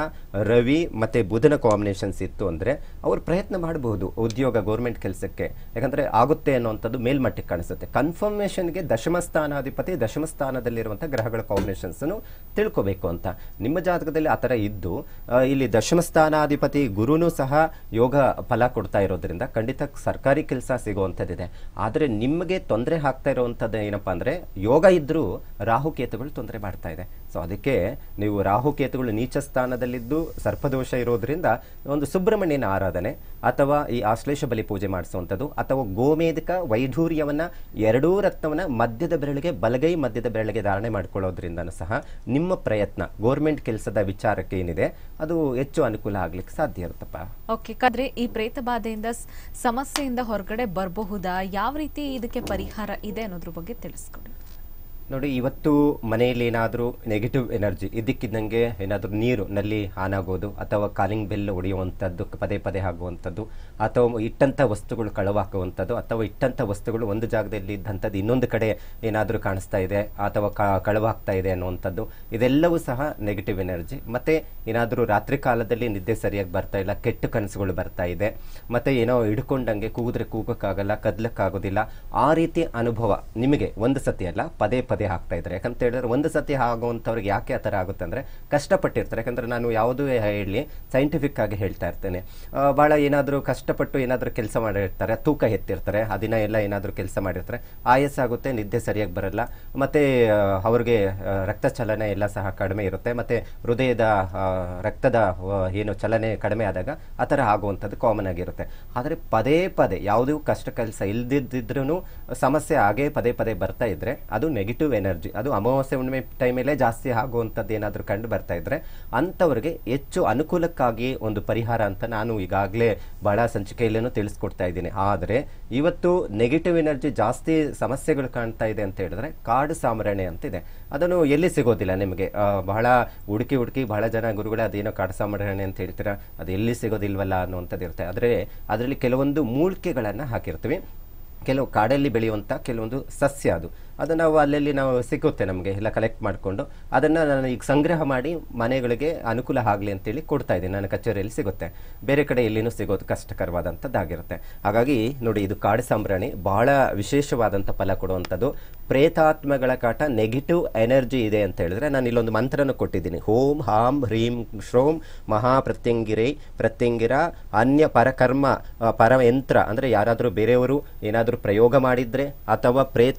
ರವಿ ಮತ್ತು ಬುಧನ ಕಾಂಬಿನೇಷನ್ಸ್ ಇತ್ತು ಅಂದರೆ ಅವರು ಪ್ರಯತ್ನ ಮಾಡಬಹುದು ಉದ್ಯೋಗ ಗೌರ್ಮೆಂಟ್ ಕೆಲಸಕ್ಕೆ ಯಾಕಂದರೆ ಆಗುತ್ತೆ ಅನ್ನುವಂಥದ್ದು ಮೇಲ್ಮಟ್ಟಕ್ಕೆ ಕಾಣಿಸುತ್ತೆ ಕನ್ಫರ್ಮೇಷನ್ಗೆ ದಶಮಸ್ಥಾನಾಧಿಪತಿ ದಶಮಸ್ಥಾನದಲ್ಲಿರುವಂಥ ಗ್ರಹ ಗ್ರಹಗಳ ಕಾಂಬಿನೇಷನ್ಸನ್ನು ತಿಳ್ಕೋಬೇಕು ಅಂತ ನಿಮ್ಮ ಜಾತಕದಲ್ಲಿ ಆ ಥರ ಇದ್ದು ಇಲ್ಲಿ ಸ್ಥಾನಾಧಿಪತಿ ಗುರುನು ಸಹ ಯೋಗ ಫಲ ಕೊಡ್ತಾ ಇರೋದ್ರಿಂದ ಖಂಡಿತ ಸರ್ಕಾರಿ ಕೆಲಸ ಸಿಗುವಂಥದ್ದಿದೆ ಆದರೆ ನಿಮಗೆ ತೊಂದರೆ ಆಗ್ತಾ ಇರುವಂಥದ್ದು ಏನಪ್ಪ ಅಂದರೆ ಯೋಗ ಇದ್ದರೂ ರಾಹುಕೇತುಗಳು ತೊಂದರೆ ಮಾಡ್ತಾ ಇದೆ ಸೊ ಅದಕ್ಕೆ ನೀವು ರಾಹುಕೇತುಗಳು ನೀಚ ಸ್ಥಾನದಲ್ಲಿದ್ದು ಸರ್ಪದೋಷ ಇರೋದ್ರಿಂದ ಒಂದು ಸುಬ್ರಹ್ಮಣ್ಯನ ಆರಾಧನೆ ಅಥವಾ ಈ ಆಶ್ಲೇಷ ಬಲಿ ಪೂಜೆ ಮಾಡಿಸುವಂಥದ್ದು ಅಥವಾ ಗೋಮೇಧಿಕ ವೈಢೂರ್ಯವನ್ನು ಎರಡೂ ರತ್ನವನ್ನು ಮಧ್ಯದ ಬೆರಳಿಗೆ ಬಲಗೈ ಮಧ್ಯದ ಬೆರಳಿಗೆ ಧಾರಣೆ ಮಾಡ್ತಾ ಮಾಡ್ಕೊಳ್ಳೋದ್ರಿಂದ ಸಹ ನಿಮ್ಮ ಪ್ರಯತ್ನ ಗೋರ್ಮೆಂಟ್ ಕೆಲಸದ ವಿಚಾರಕ್ಕೆ ಏನಿದೆ ಅದು ಹೆಚ್ಚು ಅನುಕೂಲ ಆಗ್ಲಿಕ್ಕೆ ಸಾಧ್ಯ ಇರುತ್ತಪ್ಪ ಓಕೆ ಕಾದ್ರೆ ಈ ಪ್ರೇತ ಬಾಧೆಯಿಂದ ಸಮಸ್ಯೆಯಿಂದ ಹೊರಗಡೆ ಬರಬಹುದಾ ಯಾವ ರೀತಿ ಇದಕ್ಕೆ ಪರಿಹಾರ ಇದೆ ಅನ್ನೋದ್ರ ಬಗ್ಗೆ ತಿಳಿಸ್ಕೊಡಿ ನೋಡಿ ಇವತ್ತು ಮನೆಯಲ್ಲಿ ಏನಾದರೂ ನೆಗೆಟಿವ್ ಎನರ್ಜಿ ಇದ್ದಕ್ಕಿದ್ದಂಗೆ ಏನಾದರೂ ನೀರು ನಲ್ಲಿ ಆನ್ ಆಗೋದು ಅಥವಾ ಕಾಲಿಂಗ್ ಬೆಲ್ ಹೊಡೆಯುವಂಥದ್ದು ಪದೇ ಪದೇ ಆಗುವಂಥದ್ದು ಅಥವಾ ಇಟ್ಟಂಥ ವಸ್ತುಗಳು ಕಳವಾಕುವಂಥದ್ದು ಅಥವಾ ಇಟ್ಟಂಥ ವಸ್ತುಗಳು ಒಂದು ಜಾಗದಲ್ಲಿ ಇದ್ದಂಥದ್ದು ಇನ್ನೊಂದು ಕಡೆ ಏನಾದರೂ ಕಾಣಿಸ್ತಾ ಇದೆ ಅಥವಾ ಕಳವಾಗ್ತಾ ಇದೆ ಅನ್ನುವಂಥದ್ದು ಇದೆಲ್ಲವೂ ಸಹ ನೆಗೆಟಿವ್ ಎನರ್ಜಿ ಮತ್ತು ಏನಾದರೂ ರಾತ್ರಿ ಕಾಲದಲ್ಲಿ ನಿದ್ದೆ ಸರಿಯಾಗಿ ಬರ್ತಾ ಇಲ್ಲ ಕೆಟ್ಟ ಕನಸುಗಳು ಬರ್ತಾ ಇದೆ ಮತ್ತು ಏನೋ ಹಿಡ್ಕೊಂಡಂಗೆ ಕೂಗಿದ್ರೆ ಕೂಗೋಕ್ಕಾಗಲ್ಲ ಕದಲಕ್ಕಾಗೋದಿಲ್ಲ ಆ ರೀತಿ ಅನುಭವ ನಿಮಗೆ ಒಂದು ಸತಿ ಅಲ್ಲ ಪದೇ ಪದೇ ಅದೇ ಹಾಕ್ತಾ ಇದ್ದಾರೆ ಯಾಕಂತ ಹೇಳಿದ್ರೆ ಒಂದು ಸತಿ ಆಗುವಂಥವ್ರಿಗೆ ಯಾಕೆ ಆ ಥರ ಆಗುತ್ತೆ ಅಂದರೆ ಕಷ್ಟಪಟ್ಟಿರ್ತಾರೆ ಯಾಕಂದರೆ ನಾನು ಯಾವುದೇ ಹೇಳಿ ಸೈಂಟಿಫಿಕ್ ಆಗಿ ಹೇಳ್ತಾ ಇರ್ತೇನೆ ಭಾಳ ಏನಾದರೂ ಕಷ್ಟಪಟ್ಟು ಏನಾದರೂ ಕೆಲಸ ಮಾಡಿರ್ತಾರೆ ತೂಕ ಎತ್ತಿರ್ತಾರೆ ಆ ದಿನ ಎಲ್ಲ ಏನಾದರೂ ಕೆಲಸ ಮಾಡಿರ್ತಾರೆ ಆಯಸ್ಸಾಗುತ್ತೆ ಆಗುತ್ತೆ ನಿದ್ದೆ ಸರಿಯಾಗಿ ಬರಲ್ಲ ಮತ್ತು ಅವ್ರಿಗೆ ರಕ್ತ ಚಲನೆ ಎಲ್ಲ ಸಹ ಕಡಿಮೆ ಇರುತ್ತೆ ಮತ್ತು ಹೃದಯದ ರಕ್ತದ ಏನು ಚಲನೆ ಕಡಿಮೆ ಆದಾಗ ಆ ಥರ ಆಗುವಂಥದ್ದು ಕಾಮನ್ ಆಗಿರುತ್ತೆ ಆದರೆ ಪದೇ ಪದೇ ಯಾವುದೂ ಕಷ್ಟ ಕೆಲಸ ಇಲ್ಲದಿದ್ದರೂ ಸಮಸ್ಯೆ ಹಾಗೇ ಪದೇ ಪದೇ ಬರ್ತಾ ಇದ್ದರೆ ಅದು ನೆಗೆಟಿವ್ ನೆಗೆಟಿವ್ ಎನರ್ಜಿ ಅದು ಅಮಾವಾಸ್ಯೆ ಹುಣ್ಣಿಮೆ ಟೈಮಲ್ಲೇ ಜಾಸ್ತಿ ಆಗುವಂಥದ್ದು ಏನಾದರೂ ಕಂಡು ಬರ್ತಾ ಇದ್ರೆ ಅಂಥವ್ರಿಗೆ ಹೆಚ್ಚು ಅನುಕೂಲಕ್ಕಾಗಿ ಒಂದು ಪರಿಹಾರ ಅಂತ ನಾನು ಈಗಾಗಲೇ ಬಹಳ ಸಂಚಿಕೆಯಲ್ಲೇ ತಿಳಿಸ್ಕೊಡ್ತಾ ಇದ್ದೀನಿ ಆದರೆ ಇವತ್ತು ನೆಗೆಟಿವ್ ಎನರ್ಜಿ ಜಾಸ್ತಿ ಸಮಸ್ಯೆಗಳು ಕಾಣ್ತಾ ಇದೆ ಅಂತ ಹೇಳಿದ್ರೆ ಕಾಡು ಸಾಮರಣೆ ಅಂತಿದೆ ಅದನ್ನು ಎಲ್ಲಿ ಸಿಗೋದಿಲ್ಲ ನಿಮಗೆ ಬಹಳ ಹುಡುಕಿ ಹುಡುಕಿ ಬಹಳ ಜನ ಗುರುಗಳೇ ಅದೇನೋ ಕಾಡು ಸಾಮರಣೆ ಅಂತ ಹೇಳ್ತೀರಾ ಅದು ಎಲ್ಲಿ ಸಿಗೋದಿಲ್ವಲ್ಲ ಅನ್ನುವಂಥದ್ದು ಇರುತ್ತೆ ಆದರೆ ಅದರಲ್ಲಿ ಕೆಲವೊಂದು ಮೂಲಿಕೆಗಳನ್ನು ಹಾಕಿರ್ತೀವಿ ಕೆಲವು ಕಾಡಲ್ಲಿ ಬೆಳೆಯುವಂಥ ಕೆಲವೊಂದು ಸಸ್ಯ ಅದು ಅದು ನಾವು ಅಲ್ಲಲ್ಲಿ ನಾವು ಸಿಗುತ್ತೆ ನಮಗೆ ಎಲ್ಲ ಕಲೆಕ್ಟ್ ಮಾಡಿಕೊಂಡು ಅದನ್ನು ನಾನು ಈಗ ಸಂಗ್ರಹ ಮಾಡಿ ಮನೆಗಳಿಗೆ ಅನುಕೂಲ ಆಗಲಿ ಅಂತೇಳಿ ಕೊಡ್ತಾ ಇದ್ದೀನಿ ನನ್ನ ಕಚೇರಿಯಲ್ಲಿ ಸಿಗುತ್ತೆ ಬೇರೆ ಕಡೆ ಎಲ್ಲಿನೂ ಸಿಗೋದು ಕಷ್ಟಕರವಾದಂಥದ್ದಾಗಿರುತ್ತೆ ಹಾಗಾಗಿ ನೋಡಿ ಇದು ಕಾಡು ಸಂಭರಣಿ ಬಹಳ ವಿಶೇಷವಾದಂಥ ಫಲ ಕೊಡುವಂಥದ್ದು ಪ್ರೇತಾತ್ಮಗಳ ಕಾಟ ನೆಗೆಟಿವ್ ಎನರ್ಜಿ ಇದೆ ಅಂತ ಹೇಳಿದ್ರೆ ನಾನು ಇಲ್ಲೊಂದು ಮಂತ್ರನೂ ಕೊಟ್ಟಿದ್ದೀನಿ ಓಂ ಹಾಮ್ ಹ್ರೀಂ ಶ್ರೋಂ ಮಹಾ ಪ್ರತ್ಯಂಗಿರಿ ಪ್ರತ್ಯಂಗಿರ ಅನ್ಯ ಪರಕರ್ಮ ಪರಯಂತ್ರ ಅಂದರೆ ಯಾರಾದರೂ ಬೇರೆಯವರು ಏನಾದರೂ ಪ್ರಯೋಗ ಮಾಡಿದರೆ ಅಥವಾ ಪ್ರೇತ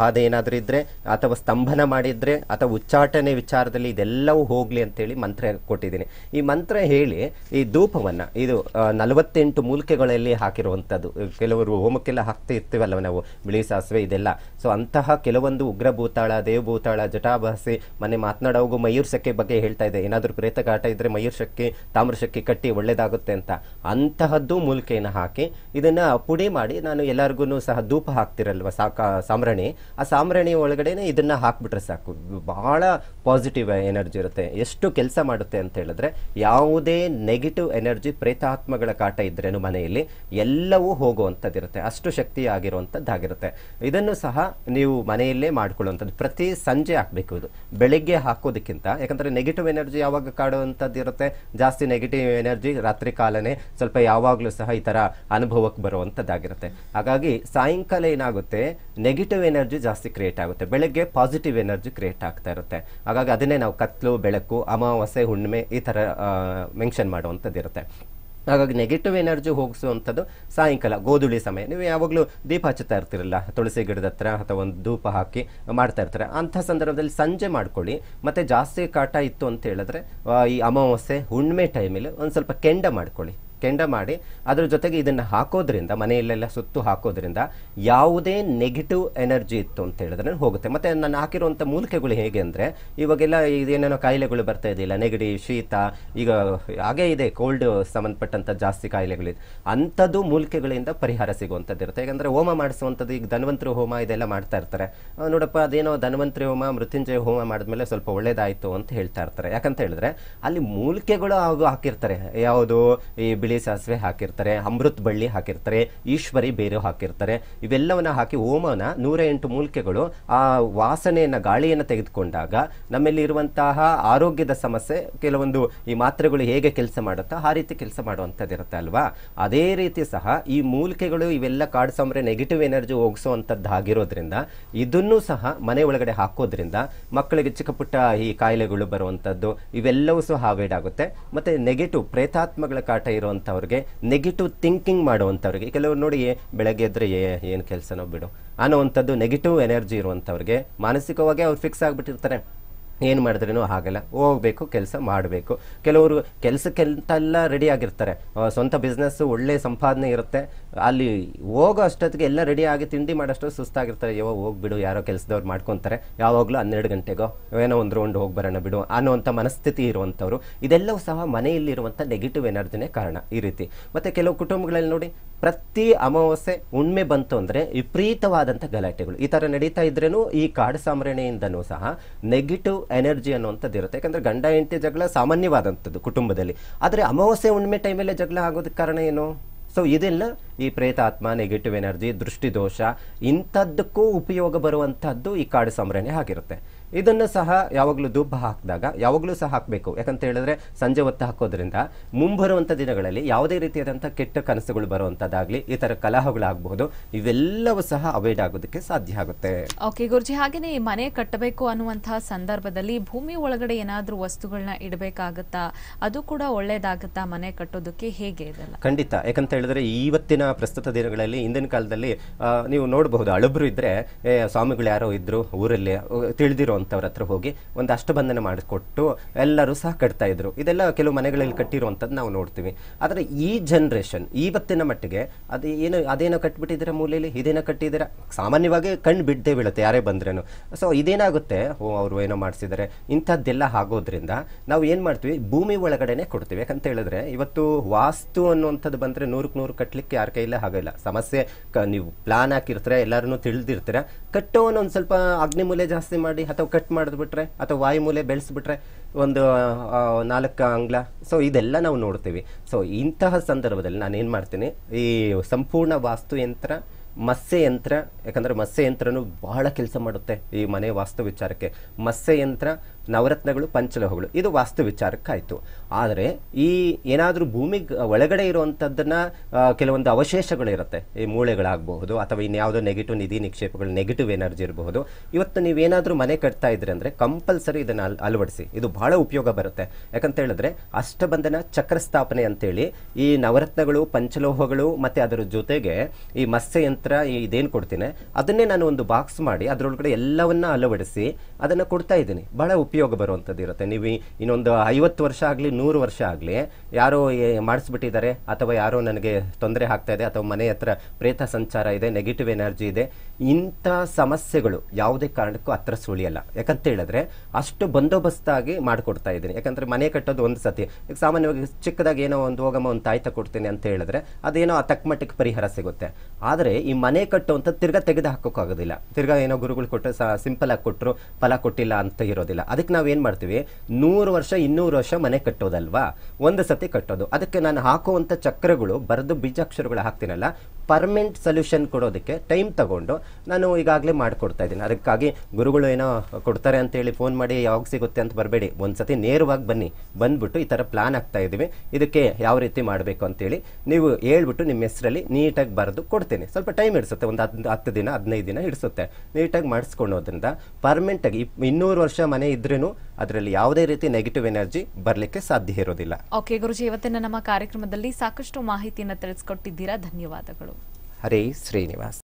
ಬಾಧೆ ಏನಾದರೂ ಇದ್ದರೆ ಅಥವಾ ಸ್ತಂಭನ ಮಾಡಿದರೆ ಅಥವಾ ಉಚ್ಚಾಟನೆ ವಿಚಾರದಲ್ಲಿ ಇದೆಲ್ಲವೂ ಹೋಗಲಿ ಅಂತೇಳಿ ಮಂತ್ರ ಕೊಟ್ಟಿದ್ದೀನಿ ಈ ಮಂತ್ರ ಹೇಳಿ ಈ ಧೂಪವನ್ನು ಇದು ನಲವತ್ತೆಂಟು ಮೂಲಿಕೆಗಳಲ್ಲಿ ಹಾಕಿರುವಂಥದ್ದು ಕೆಲವರು ಹೋಮಕ್ಕೆಲ್ಲ ಹಾಕ್ತಾ ಇರ್ತೀವಲ್ಲ ನಾವು ಬಿಳಿ ಸಾಸಿವೆ ಇದೆಲ್ಲ ಸೊ ಅಂತಹ ಕೆಲವೊಂದು ಉಗ್ರ ಭೂತಾಳ ದೇವಭೂತಾಳ ಜಟಾಭಾಸಿ ಮನೆ ಮಾತನಾಡೋವಾಗೂ ಮಯೂರ್ ಶಕ್ಕೆ ಬಗ್ಗೆ ಹೇಳ್ತಾ ಇದೆ ಏನಾದರೂ ಪ್ರೇತಗಾಟ ಇದ್ದರೆ ಮಯೂರ್ ಶಕ್ಕೆ ತಾಮ್ರ ಕಟ್ಟಿ ಒಳ್ಳೇದಾಗುತ್ತೆ ಅಂತ ಅಂತಹದ್ದು ಮೂಲಿಕೆಯನ್ನು ಹಾಕಿ ಇದನ್ನು ಪುಡಿ ಮಾಡಿ ನಾನು ಎಲ್ಲರಿಗೂ ಸಹ ಧೂಪ ಹಾಕ್ತಿರಲ್ವ ಸಾಕ ಸಾಮ್ರಣೆ ಆ ಸಾಂಬ್ರಾಣಿ ಒಳಗಡೆನೆ ಇದನ್ನ ಹಾಕ್ಬಿಟ್ರೆ ಸಾಕು ಬಹಳ ಪಾಸಿಟಿವ್ ಎನರ್ಜಿ ಇರುತ್ತೆ ಎಷ್ಟು ಕೆಲಸ ಮಾಡುತ್ತೆ ಅಂತ ಹೇಳಿದ್ರೆ ಯಾವುದೇ ನೆಗೆಟಿವ್ ಎನರ್ಜಿ ಪ್ರೇತಾತ್ಮಗಳ ಕಾಟ ಇದ್ರೇನು ಮನೆಯಲ್ಲಿ ಎಲ್ಲವೂ ಹೋಗುವಂಥದ್ದಿರುತ್ತೆ ಅಷ್ಟು ಶಕ್ತಿ ಆಗಿರುವಂಥದ್ದಾಗಿರುತ್ತೆ ಇದನ್ನು ಸಹ ನೀವು ಮನೆಯಲ್ಲೇ ಮಾಡ್ಕೊಳ್ಳುವಂಥದ್ದು ಪ್ರತಿ ಸಂಜೆ ಹಾಕ್ಬೇಕು ಇದು ಬೆಳಿಗ್ಗೆ ಹಾಕೋದಕ್ಕಿಂತ ಯಾಕಂದ್ರೆ ನೆಗೆಟಿವ್ ಎನರ್ಜಿ ಯಾವಾಗ ಕಾಡುವಂಥದ್ದು ಇರುತ್ತೆ ಜಾಸ್ತಿ ನೆಗೆಟಿವ್ ಎನರ್ಜಿ ರಾತ್ರಿ ಕಾಲನೇ ಸ್ವಲ್ಪ ಯಾವಾಗಲೂ ಸಹ ಈ ಥರ ಅನುಭವಕ್ಕೆ ಬರುವಂಥದ್ದಾಗಿರುತ್ತೆ ಹಾಗಾಗಿ ಸಾಯಂಕಾಲ ಏನಾಗುತ್ತೆ ನೆಗೆಟಿವ್ ಎನರ್ಜಿ ಜಾಸ್ತಿ ಜಾಸ್ತಿ ಕ್ರಿಯೇಟ್ ಆಗುತ್ತೆ ಬೆಳಗ್ಗೆ ಪಾಸಿಟಿವ್ ಎನರ್ಜಿ ಕ್ರಿಯೇಟ್ ಆಗ್ತಾ ಇರುತ್ತೆ ಹಾಗಾಗಿ ಅದನ್ನೇ ನಾವು ಕತ್ಲು ಬೆಳಕು ಅಮಾವಾಸ್ಯೆ ಹುಣ್ಣಿಮೆ ಈ ಥರ ಮೆನ್ಷನ್ ಮಾಡುವಂಥದ್ದು ಇರುತ್ತೆ ಹಾಗಾಗಿ ನೆಗೆಟಿವ್ ಎನರ್ಜಿ ಹೋಗಿಸುವಂಥದ್ದು ಸಾಯಂಕಾಲ ಗೋಧುಳಿ ಸಮಯ ನೀವು ಯಾವಾಗಲೂ ದೀಪ ಹಚ್ಚುತ್ತಾ ಇರ್ತಿರಲ್ಲ ತುಳಸಿ ಗಿಡದ ಹತ್ರ ಅಥವಾ ಒಂದು ಧೂಪ ಹಾಕಿ ಮಾಡ್ತಾ ಇರ್ತಾರೆ ಅಂಥ ಸಂದರ್ಭದಲ್ಲಿ ಸಂಜೆ ಮಾಡ್ಕೊಳ್ಳಿ ಮತ್ತು ಜಾಸ್ತಿ ಕಾಟ ಇತ್ತು ಅಂತ ಹೇಳಿದ್ರೆ ಈ ಅಮಾವಾಸ್ಯೆ ಹುಣ್ಣಿಮೆ ಟೈಮಲ್ಲಿ ಒಂದು ಸ್ವಲ್ಪ ಕೆಂಡ ಮಾಡ್ಕೊಳ್ಳಿ ಕೆಂಡ ಮಾಡಿ ಅದರ ಜೊತೆಗೆ ಇದನ್ನು ಹಾಕೋದ್ರಿಂದ ಮನೆಯಲ್ಲೆಲ್ಲ ಸುತ್ತು ಹಾಕೋದ್ರಿಂದ ಯಾವುದೇ ನೆಗೆಟಿವ್ ಎನರ್ಜಿ ಇತ್ತು ಅಂತ ಹೇಳಿದ್ರೆ ಹೋಗುತ್ತೆ ಮತ್ತೆ ನಾನು ಹಾಕಿರುವಂಥ ಮೂಲಿಕೆಗಳು ಹೇಗೆ ಅಂದರೆ ಇವಾಗೆಲ್ಲ ಇದೇನೇನೋ ಕಾಯಿಲೆಗಳು ಬರ್ತಾ ಇದೆಯಲ್ಲ ನೆಗಡಿ ಶೀತ ಈಗ ಹಾಗೇ ಇದೆ ಕೋಲ್ಡ್ ಸಂಬಂಧಪಟ್ಟಂಥ ಜಾಸ್ತಿ ಕಾಯಿಲೆಗಳಿದೆ ಅಂಥದ್ದು ಮೂಲಿಕೆಗಳಿಂದ ಪರಿಹಾರ ಸಿಗುವಂಥದ್ದು ಇರುತ್ತೆ ಯಾಕಂದರೆ ಹೋಮ ಮಾಡಿಸುವಂಥದ್ದು ಈಗ ಧನ್ವಂತರಿ ಹೋಮ ಇದೆಲ್ಲ ಮಾಡ್ತಾ ಇರ್ತಾರೆ ನೋಡಪ್ಪ ಅದೇನೋ ಧನ್ವಂತರಿ ಹೋಮ ಮೃತ್ಯುಂಜಯ ಹೋಮ ಮಾಡಿದ್ಮೇಲೆ ಸ್ವಲ್ಪ ಒಳ್ಳೇದಾಯಿತು ಅಂತ ಹೇಳ್ತಾ ಇರ್ತಾರೆ ಯಾಕಂತ ಹೇಳಿದ್ರೆ ಅಲ್ಲಿ ಮೂಲಿಕೆಗಳು ಹಾಗೂ ಹಾಕಿರ್ತಾರೆ ಯಾವುದು ಈ ಬಿಳಿ ಬಿಳಿ ಸಾಸಿವೆ ಹಾಕಿರ್ತಾರೆ ಅಮೃತ್ ಬಳ್ಳಿ ಹಾಕಿರ್ತಾರೆ ಈಶ್ವರಿ ಬೇರು ಹಾಕಿರ್ತಾರೆ ಇವೆಲ್ಲವನ್ನ ಹಾಕಿ ಓಮನ ನೂರ ಎಂಟು ಮೂಲಿಕೆಗಳು ಆ ವಾಸನೆಯನ್ನ ಗಾಳಿಯನ್ನು ತೆಗೆದುಕೊಂಡಾಗ ನಮ್ಮಲ್ಲಿ ಇರುವಂತಹ ಆರೋಗ್ಯದ ಸಮಸ್ಯೆ ಕೆಲವೊಂದು ಈ ಮಾತ್ರೆಗಳು ಹೇಗೆ ಕೆಲಸ ಮಾಡುತ್ತೋ ಆ ರೀತಿ ಕೆಲಸ ಮಾಡುವಂಥದ್ದಿರುತ್ತೆ ಅಲ್ವಾ ಅದೇ ರೀತಿ ಸಹ ಈ ಮೂಲಿಕೆಗಳು ಇವೆಲ್ಲ ಸಾಮ್ರೆ ನೆಗೆಟಿವ್ ಎನರ್ಜಿ ಆಗಿರೋದ್ರಿಂದ ಇದನ್ನು ಸಹ ಮನೆ ಒಳಗಡೆ ಹಾಕೋದ್ರಿಂದ ಮಕ್ಕಳಿಗೆ ಚಿಕ್ಕ ಪುಟ್ಟ ಈ ಕಾಯಿಲೆಗಳು ಬರುವಂಥದ್ದು ಇವೆಲ್ಲವೂ ಸಹ ಅವಾಯ್ಡ್ ಆಗುತ್ತೆ ಮತ್ತೆ ನೆಗೆಟಿವ್ ಪ್ರೇತಾತ್ಮಗಳ ಕಾಟ ಇರುವಂಥ ಮಾಡುವಂಥವ್ರಿಗೆ ನೆಗೆಟಿವ್ ಥಿಂಕಿಂಗ್ ಮಾಡುವಂಥವ್ರಿಗೆ ಕೆಲವರು ನೋಡಿ ಬೆಳಗ್ಗೆ ಎದ್ರೆ ಏನು ಕೆಲಸನೋ ಬಿಡು ಅನ್ನೋವಂಥದ್ದು ನೆಗೆಟಿವ್ ಎನರ್ಜಿ ಇರುವಂಥವ್ರಿಗೆ ಮಾನಸಿಕವಾಗಿ ಅವ್ರು ಫಿಕ್ಸ್ ಆಗಿಬಿಟ್ಟಿರ್ತಾರೆ ಏನು ಮಾಡಿದ್ರೇನು ಆಗಲ್ಲ ಹೋಗಬೇಕು ಕೆಲಸ ಮಾಡಬೇಕು ಕೆಲವರು ಕೆಲಸಕ್ಕೆಂತೆಲ್ಲ ರೆಡಿ ಆಗಿರ್ತಾರೆ ಸ್ವಂತ ಬಿಸ್ನೆಸ್ಸು ಒಳ್ಳೆ ಸಂಪಾದನೆ ಇರುತ್ತೆ ಅಲ್ಲಿ ಹೋಗೋ ಅಷ್ಟೊತ್ತಿಗೆ ಎಲ್ಲ ರೆಡಿ ಆಗಿ ತಿಂಡಿ ಮಾಡೋಷ್ಟು ಸುಸ್ತಾಗಿರ್ತಾರೆ ಯೋ ಹೋಗ್ಬಿಡು ಯಾರೋ ಕೆಲಸದವ್ರು ಮಾಡ್ಕೊತಾರೆ ಯಾವಾಗಲೂ ಹನ್ನೆರಡು ಗಂಟೆಗೋ ಏನೋ ಒಂದು ರೌಂಡ್ ಹೋಗಿ ಬರೋಣ ಬಿಡು ಅನ್ನೋವಂಥ ಮನಸ್ಥಿತಿ ಇರುವಂಥವ್ರು ಇದೆಲ್ಲವೂ ಸಹ ಮನೆಯಲ್ಲಿರುವಂಥ ನೆಗೆಟಿವ್ ಎನರ್ಜಿನೇ ಕಾರಣ ಈ ರೀತಿ ಮತ್ತು ಕೆಲವು ಕುಟುಂಬಗಳಲ್ಲಿ ನೋಡಿ ಪ್ರತಿ ಅಮಾವಾಸ್ಯೆ ಉಣ್ಮೆ ಬಂತು ಅಂದರೆ ವಿಪರೀತವಾದಂಥ ಗಲಾಟೆಗಳು ಈ ಥರ ನಡೀತಾ ಇದ್ರೂ ಈ ಕಾಡು ಸಾಮರಣೆಯಿಂದನೂ ಸಹ ನೆಗೆಟಿವ್ ಎನರ್ಜಿ ಅನ್ನುವಂಥದ್ದು ಇರುತ್ತೆ ಯಾಕಂದ್ರೆ ಗಂಡ ಹೆಂಡತಿ ಜಗಳ ಸಾಮಾನ್ಯವಾದಂಥದ್ದು ಕುಟುಂಬದಲ್ಲಿ ಆದರೆ ಅಮಾವಾಸ್ಯೆ ಹುಣ್ಣಿಮೆ ಟೈಮಲ್ಲೇ ಜಗಳ ಆಗೋದಕ್ಕೆ ಕಾರಣ ಏನು ಸೊ ಇದೆಲ್ಲ ಈ ಪ್ರೇತಾತ್ಮ ನೆಗೆಟಿವ್ ಎನರ್ಜಿ ದೃಷ್ಟಿದೋಷ ಇಂಥದ್ದಕ್ಕೂ ಉಪಯೋಗ ಬರುವಂಥದ್ದು ಈ ಕಾಡು ಸಂಭ್ರಣೆ ಆಗಿರುತ್ತೆ ಇದನ್ನು ಸಹ ಯಾವಾಗಲೂ ದುಬ್ಬ ಹಾಕಿದಾಗ ಯಾವಾಗಲೂ ಸಹ ಹಾಕಬೇಕು ಯಾಕಂತ ಹೇಳಿದ್ರೆ ಸಂಜೆ ಹೊತ್ತು ಹಾಕೋದ್ರಿಂದ ಮುಂಬರುವಂಥ ದಿನಗಳಲ್ಲಿ ಯಾವುದೇ ರೀತಿಯಾದಂತಹ ಕೆಟ್ಟ ಕನಸುಗಳು ಬರುವಂತದಾಗ್ಲಿ ಈ ಥರ ಕಲಹಗಳಾಗಬಹುದು ಇವೆಲ್ಲವೂ ಸಹ ಅವಾಯ್ಡ್ ಆಗೋದಕ್ಕೆ ಸಾಧ್ಯ ಆಗುತ್ತೆ ಓಕೆ ಗುರುಜಿ ಈ ಮನೆ ಕಟ್ಟಬೇಕು ಅನ್ನುವಂತಹ ಸಂದರ್ಭದಲ್ಲಿ ಭೂಮಿ ಒಳಗಡೆ ಏನಾದ್ರೂ ವಸ್ತುಗಳನ್ನ ಇಡಬೇಕಾಗತ್ತಾ ಅದು ಕೂಡ ಒಳ್ಳೇದಾಗುತ್ತಾ ಮನೆ ಕಟ್ಟೋದಕ್ಕೆ ಹೇಗೆ ಇದೆಲ್ಲ ಖಂಡಿತ ಯಾಕಂತ ಹೇಳಿದ್ರೆ ಇವತ್ತಿನ ಪ್ರಸ್ತುತ ದಿನಗಳಲ್ಲಿ ಇಂದಿನ ಕಾಲದಲ್ಲಿ ನೀವು ನೋಡಬಹುದು ಅಳಬ್ರು ಇದ್ರೆ ಸ್ವಾಮಿಗಳು ಯಾರೋ ಇದ್ರು ಊರಲ್ಲಿ ತಿಳಿದಿರೋ ಅಂಥವ್ರ ಹತ್ರ ಹೋಗಿ ಒಂದು ಅಷ್ಟಬಂಧನ ಮಾಡಿಕೊಟ್ಟು ಎಲ್ಲರೂ ಸಹ ಕಟ್ತಾ ಇದ್ರು ಇದೆಲ್ಲ ಕೆಲವು ಮನೆಗಳಲ್ಲಿ ಕಟ್ಟಿರುವಂಥದ್ದು ನಾವು ನೋಡ್ತೀವಿ ಆದರೆ ಈ ಜನ್ರೇಷನ್ ಇವತ್ತಿನ ಮಟ್ಟಿಗೆ ಅದು ಏನು ಅದೇನೋ ಕಟ್ಬಿಟ್ಟಿದ್ದೀರಾ ಮೂಲೆಯಲ್ಲಿ ಇದೇನೋ ಕಟ್ಟಿದ್ದೀರಾ ಸಾಮಾನ್ಯವಾಗಿ ಕಣ್ಣು ಬಿಡ್ದೆ ಬೀಳುತ್ತೆ ಯಾರೇ ಬಂದ್ರೇನು ಸೊ ಇದೇನಾಗುತ್ತೆ ಓ ಅವರು ಏನೋ ಮಾಡಿಸಿದರೆ ಇಂಥದ್ದೆಲ್ಲ ಆಗೋದ್ರಿಂದ ನಾವು ಏನು ಮಾಡ್ತೀವಿ ಭೂಮಿ ಒಳಗಡೆನೆ ಕೊಡ್ತೀವಿ ಯಾಕಂತ ಹೇಳಿದ್ರೆ ಇವತ್ತು ವಾಸ್ತು ಅನ್ನುವಂಥದ್ದು ಬಂದರೆ ನೂರಕ್ಕೆ ನೂರು ಕಟ್ಟಲಿಕ್ಕೆ ಯಾರ ಕೈಲೇ ಆಗೋಲ್ಲ ಸಮಸ್ಯೆ ನೀವು ಪ್ಲಾನ್ ಹಾಕಿರ್ತೀರ ಎಲ್ಲರೂ ತಿಳಿದಿರ್ತೀರ ಕಟ್ಟೋನ್ ಒಂದು ಸ್ವಲ್ಪ ಮೂಲೆ ಜಾಸ್ತಿ ಮಾಡಿ ಅಥವಾ ಕಟ್ ಮಾಡಿದ್ಬಿಟ್ರೆ ಅಥವಾ ವಾಯುಮೂಲೆ ಬೆಳೆಸ್ಬಿಟ್ರೆ ಒಂದು ನಾಲ್ಕು ಅಂಗ್ಲ ಸೊ ಇದೆಲ್ಲ ನಾವು ನೋಡ್ತೀವಿ ಸೊ ಇಂತಹ ಸಂದರ್ಭದಲ್ಲಿ ನಾನು ಏನು ಮಾಡ್ತೀನಿ ಈ ಸಂಪೂರ್ಣ ವಾಸ್ತುಯಂತ್ರ ಮತ್ಸ್ಯಯಂತ್ರ ಯಾಕಂದರೆ ಯಂತ್ರನೂ ಬಹಳ ಕೆಲಸ ಮಾಡುತ್ತೆ ಈ ಮನೆ ವಾಸ್ತು ವಿಚಾರಕ್ಕೆ ಮತ್ಸ್ಯಯಂತ್ರ ನವರತ್ನಗಳು ಪಂಚಲೋಹಗಳು ಇದು ವಾಸ್ತು ವಿಚಾರಕ್ಕಾಯಿತು ಆದರೆ ಈ ಏನಾದರೂ ಭೂಮಿ ಒಳಗಡೆ ಇರುವಂಥದ್ದನ್ನು ಕೆಲವೊಂದು ಇರುತ್ತೆ ಈ ಮೂಳೆಗಳಾಗಬಹುದು ಅಥವಾ ಇನ್ಯಾವುದೋ ನೆಗೆಟಿವ್ ನಿಧಿ ನಿಕ್ಷೇಪಗಳು ನೆಗೆಟಿವ್ ಎನರ್ಜಿ ಇರಬಹುದು ಇವತ್ತು ನೀವೇನಾದರೂ ಮನೆ ಕಟ್ತಾ ಇದ್ರಿ ಅಂದರೆ ಕಂಪಲ್ಸರಿ ಇದನ್ನು ಅಲ್ ಅಳವಡಿಸಿ ಇದು ಬಹಳ ಉಪಯೋಗ ಬರುತ್ತೆ ಯಾಕಂತ ಹೇಳಿದ್ರೆ ಅಷ್ಟಬಂಧನ ಚಕ್ರ ಸ್ಥಾಪನೆ ಅಂತೇಳಿ ಈ ನವರತ್ನಗಳು ಪಂಚಲೋಹಗಳು ಮತ್ತು ಅದರ ಜೊತೆಗೆ ಈ ಮತ್ಸ್ಯಯಂತ್ರ ಇದೇನು ಕೊಡ್ತೀನಿ ಅದನ್ನೇ ನಾನು ಒಂದು ಬಾಕ್ಸ್ ಮಾಡಿ ಅದರೊಳಗಡೆ ಎಲ್ಲವನ್ನ ಅಳವಡಿಸಿ ಅದನ್ನು ಕೊಡ್ತಾ ಇದ್ದೀನಿ ಬಹಳ ಉಪಯೋಗ ಉಪಯೋಗ ಬರುವಂಥದ್ದು ಇರುತ್ತೆ ನೀವು ಇನ್ನೊಂದು ಐವತ್ತು ವರ್ಷ ಆಗಲಿ ನೂರು ವರ್ಷ ಆಗಲಿ ಯಾರೋ ಮಾಡಿಸ್ಬಿಟ್ಟಿದ್ದಾರೆ ಅಥವಾ ಯಾರೋ ನನಗೆ ತೊಂದರೆ ಆಗ್ತಾ ಇದೆ ಅಥವಾ ಮನೆ ಹತ್ರ ಪ್ರೇತ ಸಂಚಾರ ಇದೆ ನೆಗೆಟಿವ್ ಎನರ್ಜಿ ಇದೆ ಇಂಥ ಸಮಸ್ಯೆಗಳು ಯಾವುದೇ ಕಾರಣಕ್ಕೂ ಹತ್ರ ಸುಳಿಯಲ್ಲ ಯಾಕಂತ ಹೇಳಿದ್ರೆ ಅಷ್ಟು ಬಂದೋಬಸ್ತಾಗಿ ಮಾಡಿಕೊಡ್ತಾ ಇದ್ದೀನಿ ಯಾಕಂದರೆ ಮನೆ ಕಟ್ಟೋದು ಒಂದು ಸತಿ ಈಗ ಸಾಮಾನ್ಯವಾಗಿ ಚಿಕ್ಕದಾಗಿ ಏನೋ ಒಂದು ಹೋಗಮ್ಮ ಒಂದು ತಾಯ್ತ ಕೊಡ್ತೀನಿ ಅಂತ ಹೇಳಿದ್ರೆ ಅದೇನೋ ಆ ತಕ್ಕಮಟ್ಟಿಗೆ ಪರಿಹಾರ ಸಿಗುತ್ತೆ ಆದರೆ ಈ ಮನೆ ಕಟ್ಟುವಂಥ ತಿರ್ಗಾ ತೆಗೆದು ಹಾಕೋಕ್ಕಾಗೋದಿಲ್ಲ ತಿರ್ಗಾ ಏನೋ ಗುರುಗಳು ಕೊಟ್ಟು ಸಹ ಸಿಂಪಲ್ ಆಗಿ ಕೊಟ್ಟರು ಫಲ ಕೊಟ್ಟಿಲ್ಲ ಅಂತ ಇರೋದಿಲ್ಲ ಅದಕ್ಕೆ ನಾವು ಏನು ಮಾಡ್ತೀವಿ ನೂರು ವರ್ಷ ಇನ್ನೂರು ವರ್ಷ ಮನೆ ಕಟ್ಟೋದಲ್ವಾ ಒಂದು ಸತಿ ಕಟ್ಟೋದು ಅದಕ್ಕೆ ನಾನು ಹಾಕುವಂಥ ಚಕ್ರಗಳು ಬರೆದು ಬೀಜಾಕ್ಷರಗಳು ಹಾಕ್ತೀನಲ್ಲ ಪರ್ಮನೆಂಟ್ ಸೊಲ್ಯೂಷನ್ ಕೊಡೋದಕ್ಕೆ ಟೈಮ್ ತಗೊಂಡು ನಾನು ಈಗಾಗಲೇ ಮಾಡಿಕೊಡ್ತಾ ಇದ್ದೀನಿ ಅದಕ್ಕಾಗಿ ಗುರುಗಳು ಏನೋ ಕೊಡ್ತಾರೆ ಅಂತೇಳಿ ಫೋನ್ ಮಾಡಿ ಯಾವಾಗ ಸಿಗುತ್ತೆ ಅಂತ ಬರಬೇಡಿ ಒಂದು ಸತಿ ನೇರವಾಗಿ ಬನ್ನಿ ಬಂದ್ಬಿಟ್ಟು ಈ ಥರ ಪ್ಲಾನ್ ಆಗ್ತಾ ಇದ್ದೀವಿ ಇದಕ್ಕೆ ಯಾವ ರೀತಿ ಮಾಡಬೇಕು ಅಂತೇಳಿ ನೀವು ಹೇಳ್ಬಿಟ್ಟು ನಿಮ್ಮ ಹೆಸರಲ್ಲಿ ನೀಟಾಗಿ ಬರೆದು ಕೊಡ್ತೀನಿ ಸ್ವಲ್ಪ ಟೈಮ್ ಇಡಿಸುತ್ತೆ ಒಂದು ಹತ್ತು ಹತ್ತು ದಿನ ಹದಿನೈದು ದಿನ ಹಿಡಿಸುತ್ತೆ ನೀಟಾಗಿ ಮಾಡಿಸ್ಕೊಳೋದ್ರಿಂದ ಪರ್ಮನೆಂಟಾಗಿ ಇನ್ನೂರು ವರ್ಷ ಮನೆ ಇದ್ರೂ ಅದರಲ್ಲಿ ಯಾವುದೇ ರೀತಿ ನೆಗೆಟಿವ್ ಎನರ್ಜಿ ಬರಲಿಕ್ಕೆ ಸಾಧ್ಯ ಇರೋದಿಲ್ಲ ಓಕೆ ಗುರುಜಿ ಇವತ್ತಿನ ನಮ್ಮ ಕಾರ್ಯಕ್ರಮದಲ್ಲಿ ಸಾಕಷ್ಟು ಮಾಹಿತಿಯನ್ನು ತಿಳಿಸ್ಕೊಟ್ಟಿದ್ದೀರಾ ಧನ್ಯವಾದಗಳು ಹರೇ ಶ್ರೀನಿವಾಸ್